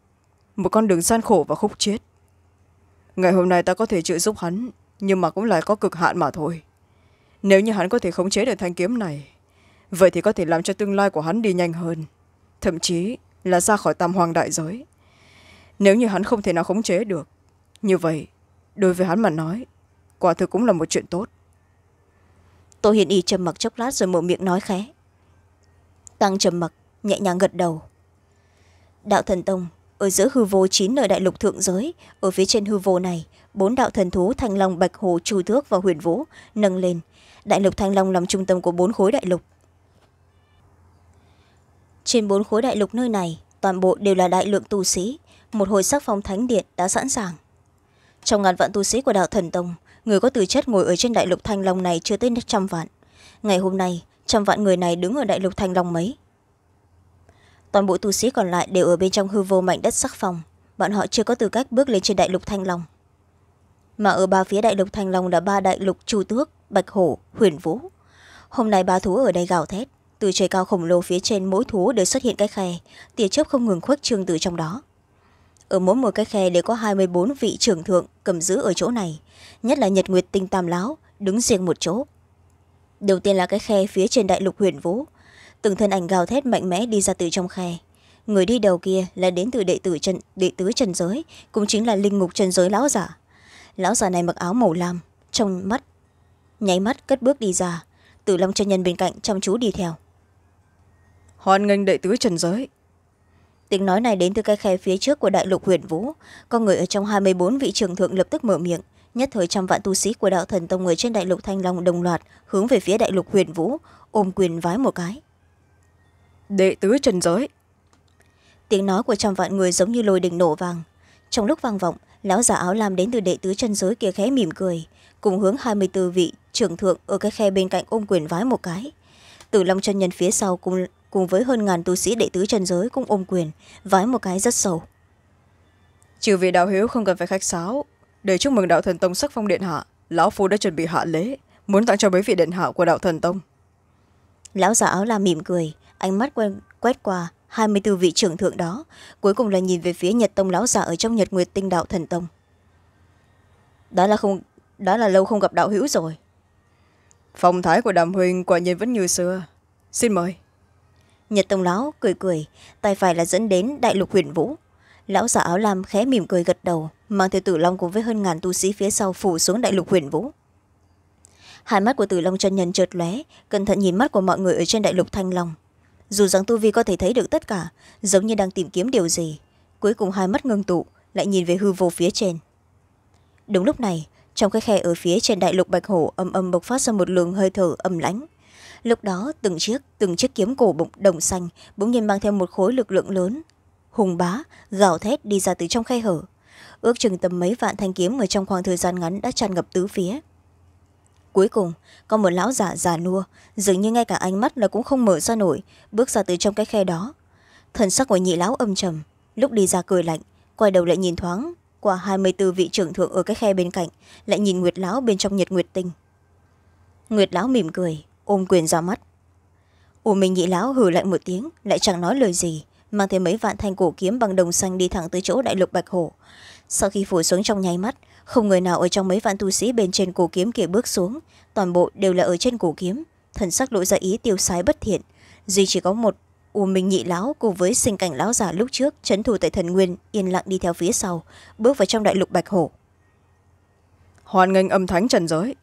một con đường gian khổ và khúc chiết ngày hôm nay ta có thể trợ giúp hắn nhưng mà cũng lại có cực hạn mà thôi nếu như hắn có thể khống chế được thanh kiếm này vậy thì có thể làm cho tương lai của hắn đi nhanh hơn thậm chí là ra khỏi tam hoàng đại giới nếu như hắn không thể nào khống chế được như vậy đối với hắn mà nói quả thực cũng là một chuyện tốt tô hiền y trầm mặt chốc lát rồi mở miệng nói khẽ. tăng trầm mặt nhẹ nhàng gật đầu đạo thần tông ở giữa hư vô chín nơi đại lục thượng giới ở phía trên hư vô này bốn đạo thần thú thanh long bạch hồ trù thước và huyền vũ nâng lên đại lục thanh long làm trung tâm của bốn khối đại lục trên bốn khối đại lục nơi này toàn bộ đều là đại lượng tu sĩ một hồi sắc phong thánh điện đã sẵn sàng trong ngàn vạn tu sĩ của đạo thần tông người có tư chất ngồi ở trên đại lục thanh long này chưa tới trăm vạn ngày hôm nay trăm vạn người này đứng ở đại lục thanh long mấy toàn bộ tu sĩ còn lại đều ở bên trong hư vô mạnh đất sắc phong. bọn họ chưa có tư cách bước lên trên đại lục thanh long mà ở ba phía đại lục thanh long là ba đại lục chu tước bạch hổ huyền vũ hôm nay ba thú ở đây gào thét từ trời cao khổng lồ phía trên mỗi thú đều xuất hiện cái khe tia chớp không ngừng khuếch trương từ trong đó ở mỗi một cái khe đều có hai mươi bốn vị trưởng thượng cầm giữ ở chỗ này nhất là nhật nguyệt tinh tam lão đứng riêng một chỗ đầu tiên là cái khe phía trên đại lục huyền vũ từng thân ảnh gào thét mạnh mẽ đi ra từ trong khe người đi đầu kia là đến từ đệ tử trần đệ tứ trần giới cũng chính là linh ngục trần giới lão giả lão giả này mặc áo màu lam trong mắt nháy mắt cất bước đi ra tử long chân nhân bên cạnh chăm chú đi theo hoàn nghênh đệ tứ trần giới tiếng nói này đến từ cái khe phía trước của đại lục huyền vũ con người ở trong hai mươi bốn vị trường thượng lập tức mở miệng nhất thời trăm vạn tu sĩ của đạo thần tông người trên đại lục thanh long đồng loạt hướng về phía đại lục huyền vũ ôm quyền vái một cái đệ tứ trần giới tiếng nói của trăm vạn người giống như lôi đình nổ vàng trong lúc vang vọng lão già áo lam đến từ đệ tứ chân giới kia khẽ mỉm cười cùng hướng hai mươi bốn vị trưởng thượng ở cái khe bên cạnh ôm quyền vái một cái tử long chân nhân phía sau cùng, cùng với hơn ngàn tu sĩ đệ tứ trần giới cũng ôm quyền vái một cái rất sâu trừ vị đạo hiếu không cần phải khách sáo để chúc mừng đạo thần tông sắc phong điện hạ lão phu đã chuẩn bị hạ lễ muốn tặng cho mấy vị điện hạ của đạo thần tông lão già áo la mỉm cười ánh mắt quen, quét qua hai mươi b vị trưởng thượng đó cuối cùng là nhìn về phía nhật tông lão già ở trong nhật nguyệt tinh đạo thần tông đó là không đã là lâu không gặp đạo hữu rồi phong thái của đàm huynh quả nhiên vẫn như xưa xin mời nhật tông lão cười cười tay phải là dẫn đến đại lục huyền vũ lão già áo lam khé mỉm cười gật đầu mang theo tử long cùng với hơn ngàn tu sĩ phía sau phủ xuống đại lục huyền vũ hai mắt của tử long chân nhân trượt lóe cẩn thận nhìn mắt của mọi người ở trên đại lục thanh long dù rằng tu vi có thể thấy được tất cả giống như đang tìm kiếm điều gì cuối cùng hai mắt ngưng tụ lại nhìn về hư vô phía trên đúng lúc này trong cái khe ở phía trên đại lục bạch hổ âm âm bộc phát ra một luồng hơi thở âm lãnh lúc đó từng chiếc từng chiếc kiếm cổ bụng đồng xanh bỗng nhiên mang theo một khối lực lượng lớn hùng bá gào thét đi ra từ trong khe hở ước chừng tầm mấy vạn thanh kiếm ở trong khoảng thời gian ngắn đã tràn ngập tứ phía cuối cùng có một lão giả già nua dường như ngay cả ánh mắt là cũng không mở ra nổi bước ra từ trong cái khe đó thần sắc của nhị lão âm trầm lúc đi ra cười lạnh quay đầu lại nhìn thoáng qua hai mươi bốn vị trưởng thượng ở cái khe bên cạnh lại nhìn nguyệt lão bên trong nhật nguyệt tinh nguyệt lão mỉm cười ôm quyền ra mắt u minh nhị lão hử lạnh một tiếng lại chẳng nói lời gì mang thêm mấy vạn thanh cổ kiếm bằng đồng xanh đi thẳng tới chỗ đại lục bạch hổ sau khi phủ xuống trong nháy mắt không người nào ở trong mấy vạn tu sĩ bên trên cổ kiếm kia bước xuống toàn bộ đều là ở trên cổ kiếm thần sắc lộ ra ý tiêu sái bất thiện duy chỉ có một u minh nhị lão cùng với sinh cảnh lão già lúc trước c thủ tại thần nguyên yên lặng đi theo phía sau bước vào trong đại lục bạch hổ hoàn nghênh âm thánh trần giới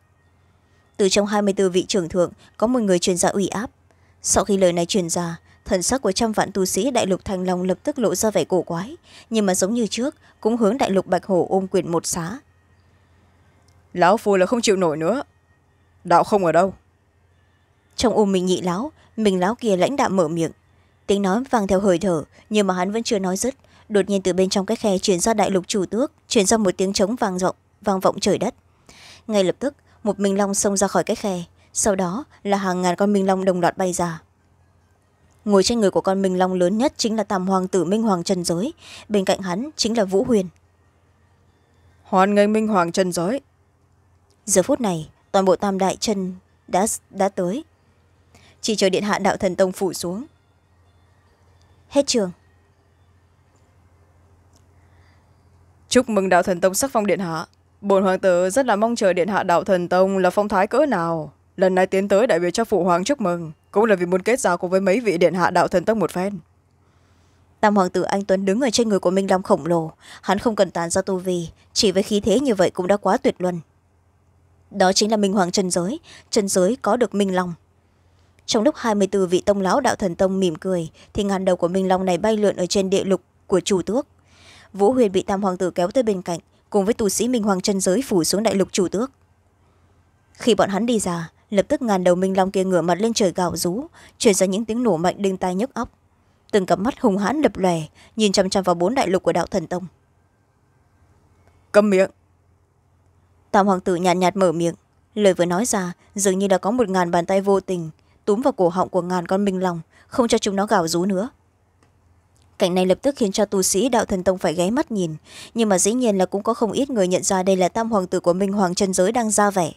từ trong hai mươi bốn vị trưởng thượng có một người truyền ra ủy áp sau khi lời này truyền ra thần sắc của trăm vạn tu sĩ đại lục thanh long lập tức lộ ra vẻ cổ quái nhưng mà giống như trước cũng hướng đại lục bạch hổ ôm quyền một xá lão phù là không chịu nổi nữa đạo không ở đâu trong ôm mình nhị lão mình lão kia lãnh đạo mở miệng tiếng nói vang theo hơi thở nhưng mà hắn vẫn chưa nói dứt đột nhiên từ bên trong cái khe chuyển ra đại lục chủ tước chuyển ra một tiếng trống vang rộng vang vọng trời đất ngay lập tức một minh long xông ra khỏi cái khe sau đó là hàng ngàn con minh long đồng loạt bay ra ngồi trên người của con minh long lớn nhất chính là tam hoàng tử minh hoàng trần giới bên cạnh hắn chính là vũ huyền hoàn nghênh minh hoàng trần giới giờ phút này toàn bộ tam đại chân đã đã tới chỉ chờ điện hạ đạo thần tông phủ xuống Hết trường. Chúc mừng đạo thần tông sắc phong điện hạ. Bồn hoàng tử rất là mong chờ điện hạ đạo thần tông là phong thái cỡ nào. Lần này tiến tới đại biểu cho phụ hoàng chúc mừng. Cũng là vì muốn kết giao cùng với mấy vị điện hạ đạo thần tông một phen tam hoàng tử anh tuấn đứng ở trên người của minh long khổng lồ hắn không cần tàn ra tu vi chỉ với khí thế như vậy cũng đã quá tuyệt luân đó chính là minh hoàng trần giới trần giới có được minh long trong lúc hai mươi bốn vị tông lão đạo thần tông mỉm cười thì ngàn đầu của minh long này bay lượn ở trên địa lục của chủ tước vũ huyền bị tam hoàng tử kéo tới bên cạnh cùng với tù sĩ minh hoàng chân giới phủ xuống đại lục chủ tước khi bọn hắn đi ra lập tức ngàn đầu minh long kia ngửa mặt lên trời gào rú chuyển ra những tiếng nổ mạnh đinh tai nhức óc từng cặp mắt hùng hãn lập lòe nhìn chăm chăm vào bốn đại lục của đạo thần tông câm miệng tam hoàng tử nhàn nhạt, nhạt mở miệng lời vừa nói ra dường như đã có một ngàn bàn tay vô tình túm vào cổ họng của ngàn con minh lòng không cho chúng nó gào rú nữa cảnh này lập tức khiến cho tu sĩ đạo thần tông phải ghé mắt nhìn nhưng mà dĩ nhiên là cũng có không ít người nhận ra đây là tam hoàng tử của minh hoàng chân giới đang ra vẻ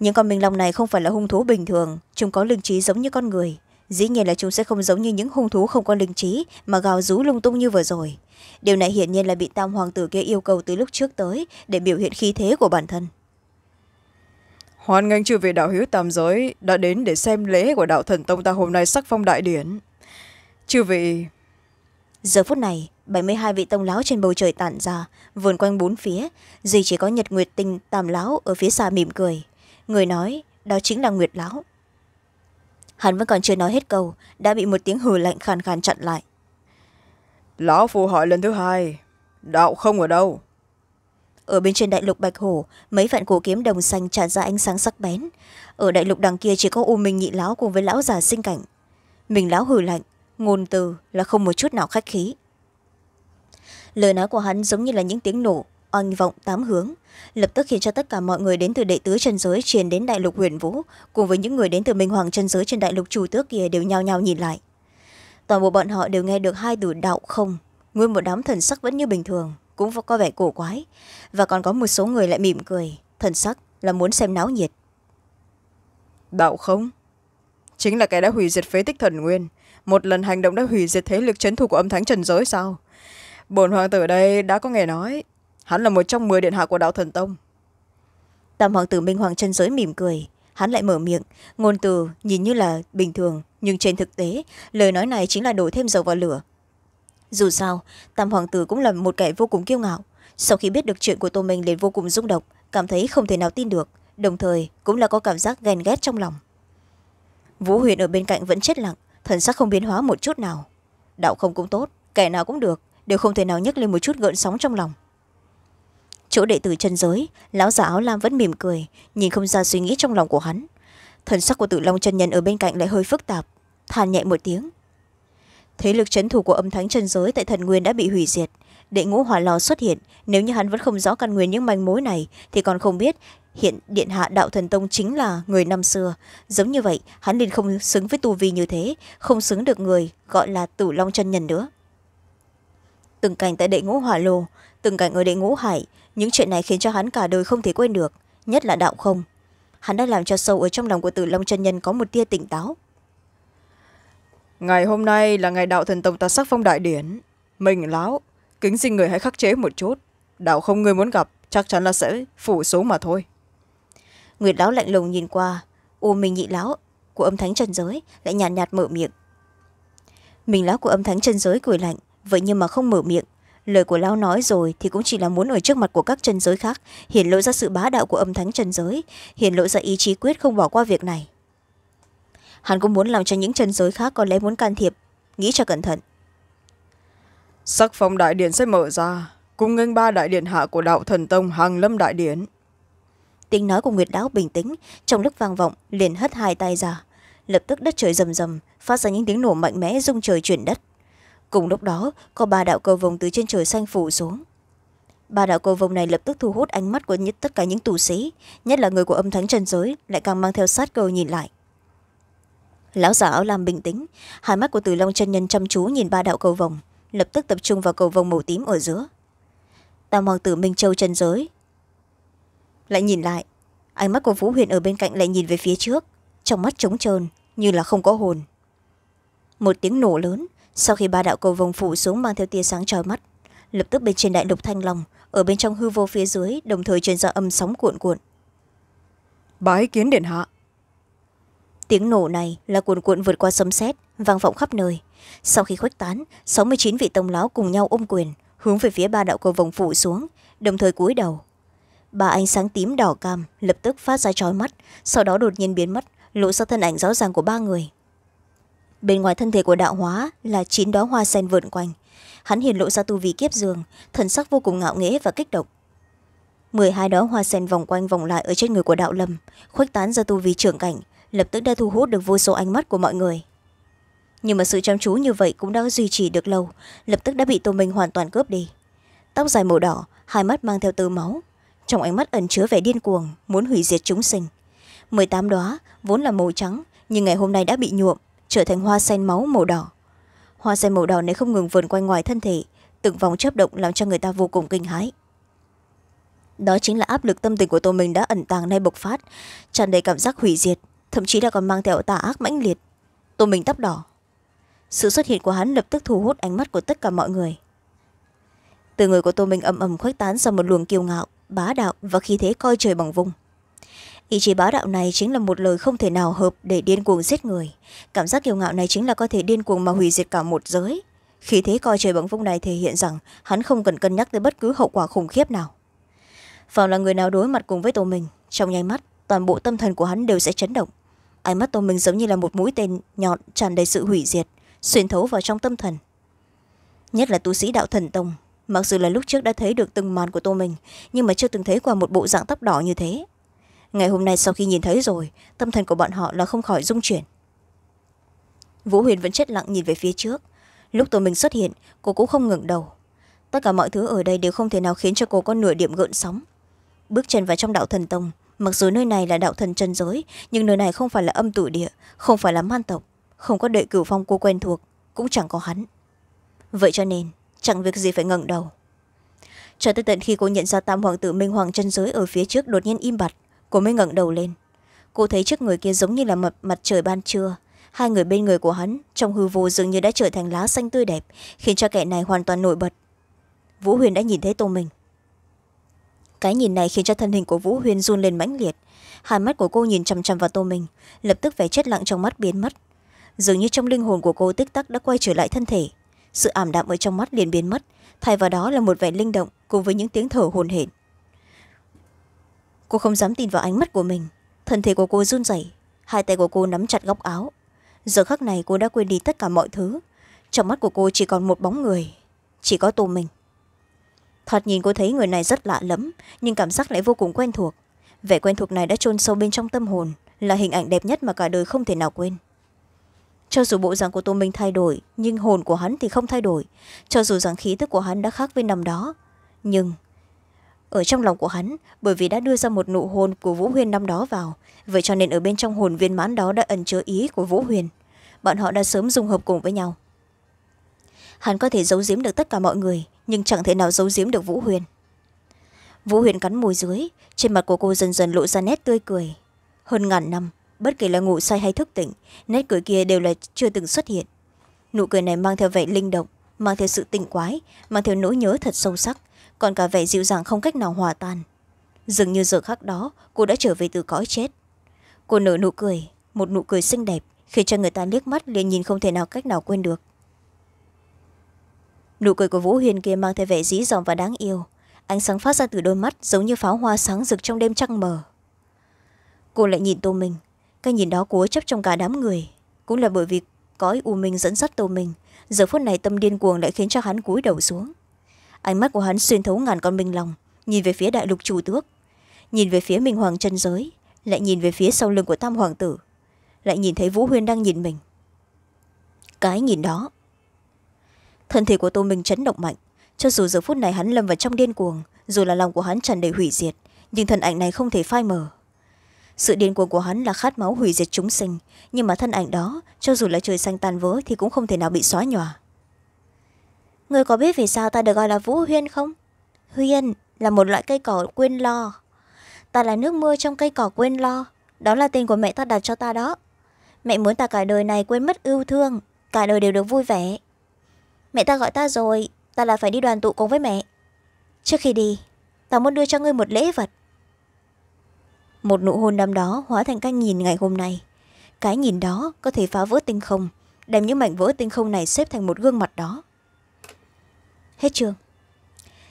những con minh long này không phải là hung thú bình thường chúng có linh trí giống như con người dĩ nhiên là chúng sẽ không giống như những hung thú không có linh trí mà gào rú lung tung như vừa rồi điều này hiển nhiên là bị tam hoàng tử kia yêu cầu từ lúc trước tới để biểu hiện khí thế của bản thân hoan nghênh chư vị đạo hữu tam giới đã đến để xem lễ của đạo thần tông ta hôm nay sắc phong đại điển chư vị giờ phút này bảy mươi hai vị tông lão trên bầu trời tản ra vườn quanh bốn phía duy chỉ có nhật nguyệt tinh tam lão ở phía xa mỉm cười người nói đó chính là nguyệt lão hắn vẫn còn chưa nói hết câu đã bị một tiếng hừ lạnh khàn khàn chặn lại lão phù hỏi lần thứ hai đạo không ở đâu ở bên trên đại lục bạch hổ mấy vạn cổ kiếm đồng xanh tràn ra ánh sáng sắc bén ở đại lục đằng kia chỉ có u minh nhị lão cùng với lão già sinh cảnh mình lão hử lạnh ngôn từ là không một chút nào khách khí lời nói của hắn giống như là những tiếng nổ oanh vọng tám hướng lập tức khiến cho tất cả mọi người đến từ đệ tứ chân giới truyền đến đại lục huyền vũ cùng với những người đến từ minh hoàng chân giới trên đại lục chủ tước kia đều nhao nhao nhìn lại toàn bộ bọn họ đều nghe được hai từ đạo không nguyên một đám thần sắc vẫn như bình thường cũng có vẻ cổ quái và còn có một số người lại mỉm cười thần sắc là muốn xem náo nhiệt đạo không chính là kẻ đã hủy diệt phế tích thần nguyên một lần hành động đã hủy diệt thế lực chấn thủ của âm thánh trần giới sao bổn hoàng tử đây đã có nghe nói hắn là một trong mười điện hạ của đạo thần tông tam hoàng tử minh hoàng trần giới mỉm cười hắn lại mở miệng ngôn từ nhìn như là bình thường nhưng trên thực tế lời nói này chính là đổ thêm dầu vào lửa dù sao tam hoàng tử cũng là một kẻ vô cùng kiêu ngạo sau khi biết được chuyện của tô minh liền vô cùng rung động cảm thấy không thể nào tin được đồng thời cũng là có cảm giác ghen ghét trong lòng vũ huyền ở bên cạnh vẫn chết lặng thần sắc không biến hóa một chút nào đạo không cũng tốt kẻ nào cũng được đều không thể nào nhấc lên một chút gợn sóng trong lòng chỗ đệ tử chân giới lão già áo lam vẫn mỉm cười nhìn không ra suy nghĩ trong lòng của hắn thần sắc của tử long chân nhân ở bên cạnh lại hơi phức tạp than nhẹ một tiếng thế lực c thủ của âm thánh chân giới tại thần nguyên đã bị hủy diệt đệ ngũ hỏa lò xuất hiện nếu như hắn vẫn không rõ căn nguyên những manh mối này thì còn không biết hiện điện hạ đạo thần tông chính là người năm xưa giống như vậy hắn liền không xứng với tu vi như thế không xứng được người gọi là tử long chân nhân nữa từng cảnh tại đệ ngũ hỏa lô từng cảnh ở đệ ngũ hải những chuyện này khiến cho hắn cả đời không thể quên được nhất là đạo không hắn đã làm cho sâu ở trong lòng của tử long chân nhân có một tia tỉnh táo ngày hôm nay là ngày đạo thần tông ta sắc phong đại điển mình lão kính xin người hãy khắc chế một chút đạo không người muốn gặp chắc chắn là sẽ phủ xuống mà thôi nguyệt láo lạnh lùng nhìn qua u minh nhị láo của âm thánh trần giới lại nhàn nhạt, nhạt mở miệng mình láo của âm thánh chân giới cười lạnh vậy nhưng mà không mở miệng lời của lão nói rồi thì cũng chỉ là muốn ở trước mặt của các chân giới khác hiển lộ ra sự bá đạo của âm thánh chân giới hiển lộ ra ý chí quyết không bỏ qua việc này hắn cũng muốn làm cho những chân giới khác có lẽ muốn can thiệp nghĩ cho cẩn thận sắc phong đại điển sẽ mở ra cùng nghênh ba đại điển hạ của đạo thần tông hàng lâm đại điển tiếng nói của nguyệt đáo bình tĩnh trong lúc vang vọng liền hất hai tay ra lập tức đất trời rầm rầm phát ra những tiếng nổ mạnh mẽ rung trời chuyển đất cùng lúc đó có ba đạo cầu vồng từ trên trời xanh phủ xuống ba đạo cầu vồng này lập tức thu hút ánh mắt của nhất tất cả những tù sĩ nhất là người của âm thánh trần giới lại càng mang theo sát cầu nhìn lại lão già áo lam bình tĩnh hai mắt của từ long chân nhân chăm chú nhìn ba đạo cầu vồng lập tức tập trung vào cầu vồng màu tím ở giữa tam hoàng tử minh châu chân giới lại nhìn lại ánh mắt của vũ huyền ở bên cạnh lại nhìn về phía trước trong mắt trống trơn như là không có hồn một tiếng nổ lớn sau khi ba đạo cầu vồng phủ xuống mang theo tia sáng trói mắt lập tức bên trên đại lục thanh long ở bên trong hư vô phía dưới đồng thời truyền ra âm sóng cuộn cuộn bái kiến điện hạ tiếng nổ này là cuồn cuộn vượt qua sấm sét vang vọng khắp nơi sau khi khuếch tán sáu mươi chín vị tông lão cùng nhau ôm quyền hướng về phía ba đạo cầu vồng phủ xuống đồng thời cúi đầu ba ánh sáng tím đỏ cam lập tức phát ra chói mắt sau đó đột nhiên biến mất lộ ra thân ảnh rõ ràng của ba người bên ngoài thân thể của đạo hóa là chín đó hoa sen vượn quanh hắn hiện lộ ra tu vi kiếp giường thần sắc vô cùng ngạo nghễ và kích động mười hai đó hoa sen vòng quanh vòng lại ở trên người của đạo lâm khuếch tán ra tu vi trưởng cảnh lập tức đã thu hút được vô số ánh mắt của mọi người nhưng mà sự chăm chú như vậy cũng đã duy trì được lâu lập tức đã bị tô minh hoàn toàn cướp đi tóc dài màu đỏ hai mắt mang theo tơ máu trong ánh mắt ẩn chứa vẻ điên cuồng muốn hủy diệt chúng sinh mười tám đó vốn là màu trắng nhưng ngày hôm nay đã bị nhuộm trở thành hoa sen máu màu đỏ hoa sen màu đỏ này không ngừng vườn quanh ngoài thân thể từng vòng chấp động làm cho người ta vô cùng kinh hãi đó chính là áp lực tâm tình của tô mình đã ẩn tàng nay bộc phát tràn đầy cảm giác hủy diệt thậm chí là còn mang theo tà ác mãnh liệt tô mình tóc đỏ sự xuất hiện của hắn lập tức thu hút ánh mắt của tất cả mọi người từ người của tô minh ầm ầm khuếch tán ra một luồng kiêu ngạo bá đạo và khí thế coi trời bằng vùng ý chí bá đạo này chính là một lời không thể nào hợp để điên cuồng giết người cảm giác kiêu ngạo này chính là có thể điên cuồng mà hủy diệt cả một giới khí thế coi trời bằng vùng này thể hiện rằng hắn không cần cân nhắc tới bất cứ hậu quả khủng khiếp nào phàm là người nào đối mặt cùng với tô mình trong nháy mắt toàn bộ tâm thần của hắn đều sẽ chấn động ánh mắt tô minh giống như là một mũi tên nhọn tràn đầy sự hủy diệt xuyên thấu vào trong tâm thần nhất là tu sĩ đạo thần tông mặc dù là lúc trước đã thấy được từng màn của tô minh nhưng mà chưa từng thấy qua một bộ dạng tóc đỏ như thế ngày hôm nay sau khi nhìn thấy rồi tâm thần của bọn họ là không khỏi rung chuyển vũ huyền vẫn chết lặng nhìn về phía trước lúc tô minh xuất hiện cô cũng không ngừng đầu tất cả mọi thứ ở đây đều không thể nào khiến cho cô có nửa điểm gợn sóng bước chân vào trong đạo thần tông mặc dù nơi này là đạo thần chân giới nhưng nơi này không phải là âm tụ địa không phải là man tộc không có đệ cửu phong cô quen thuộc cũng chẳng có hắn vậy cho nên chẳng việc gì phải ngẩng đầu cho tới tận khi cô nhận ra tam hoàng tử minh hoàng chân giới ở phía trước đột nhiên im bặt cô mới ngẩng đầu lên cô thấy trước người kia giống như là mặt, mặt trời ban trưa hai người bên người của hắn trong hư vô dường như đã trở thành lá xanh tươi đẹp khiến cho kẻ này hoàn toàn nổi bật vũ huyền đã nhìn thấy tô mình cái nhìn này khiến cho thân hình của vũ huyên run lên mãnh liệt hai mắt của cô nhìn chằm chằm vào tô mình lập tức vẻ chết lặng trong mắt biến mất dường như trong linh hồn của cô tích tắc đã quay trở lại thân thể sự ảm đạm ở trong mắt liền biến mất thay vào đó là một vẻ linh động cùng với những tiếng thở hồn hển cô không dám tin vào ánh mắt của mình thân thể của cô run rẩy hai tay của cô nắm chặt góc áo giờ khắc này cô đã quên đi tất cả mọi thứ trong mắt của cô chỉ còn một bóng người chỉ có tô mình thoạt nhìn cô thấy người này rất lạ lẫm nhưng cảm giác lại vô cùng quen thuộc vẻ quen thuộc này đã chôn sâu bên trong tâm hồn là hình ảnh đẹp nhất mà cả đời không thể nào quên cho dù bộ dạng của tô minh thay đổi nhưng hồn của hắn thì không thay đổi cho dù rằng khí tức của hắn đã khác với năm đó nhưng ở trong lòng của hắn bởi vì đã đưa ra một nụ hôn của vũ huyền năm đó vào vậy cho nên ở bên trong hồn viên mãn đó đã ẩn chứa ý của vũ huyền bọn họ đã sớm dung hợp cùng với nhau hắn có thể giấu giếm được tất cả mọi người nhưng chẳng thể nào giấu giếm được vũ huyền vũ huyền cắn môi dưới trên mặt của cô dần dần lộ ra nét tươi cười hơn ngàn năm bất kể là ngủ say hay thức tỉnh nét cười kia đều là chưa từng xuất hiện nụ cười này mang theo vẻ linh động mang theo sự tinh quái mang theo nỗi nhớ thật sâu sắc còn cả vẻ dịu dàng không cách nào hòa tan dường như giờ khác đó cô đã trở về từ cõi chết cô nở nụ cười một nụ cười xinh đẹp khi cho người ta liếc mắt liền nhìn không thể nào cách nào quên được nụ cười của vũ huyền kia mang theo vẻ dí dòm và đáng yêu ánh sáng phát ra từ đôi mắt giống như pháo hoa sáng rực trong đêm trăng mờ cô lại nhìn tô mình, cái nhìn đó cố chấp trong cả đám người cũng là bởi vì cõi u minh dẫn dắt tô mình, giờ phút này tâm điên cuồng lại khiến cho hắn cúi đầu xuống ánh mắt của hắn xuyên thấu ngàn con minh lòng nhìn về phía đại lục chủ tước nhìn về phía minh hoàng chân giới lại nhìn về phía sau lưng của tam hoàng tử lại nhìn thấy vũ huyên đang nhìn mình cái nhìn đó thân thể của tô minh chấn động mạnh cho dù giờ phút này hắn lâm vào trong điên cuồng dù là lòng của hắn tràn đầy hủy diệt nhưng thân ảnh này không thể phai mờ sự điên cuồng của hắn là khát máu hủy diệt chúng sinh nhưng mà thân ảnh đó cho dù là trời xanh tan vỡ thì cũng không thể nào bị xóa nhòa người có biết vì sao ta được gọi là vũ huyên không huyên là một loại cây cỏ quên lo ta là nước mưa trong cây cỏ quên lo đó là tên của mẹ ta đặt cho ta đó mẹ muốn ta cả đời này quên mất yêu thương cả đời đều được vui vẻ mẹ ta gọi ta rồi ta là phải đi đoàn tụ cùng với mẹ trước khi đi ta muốn đưa cho ngươi một lễ vật một nụ hôn năm đó hóa thành cái nhìn ngày hôm nay cái nhìn đó có thể phá vỡ tinh không đem những mảnh vỡ tinh không này xếp thành một gương mặt đó hết chương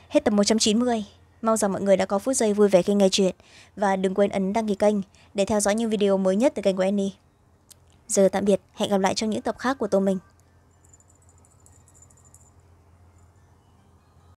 hết tập một trăm chín mươi mong rằng mọi người đã có phút giây vui vẻ khi nghe chuyện và đừng quên ấn đăng ký kênh để theo dõi những video mới nhất từ kênh của annie giờ tạm biệt hẹn gặp lại trong những tập khác của tô mình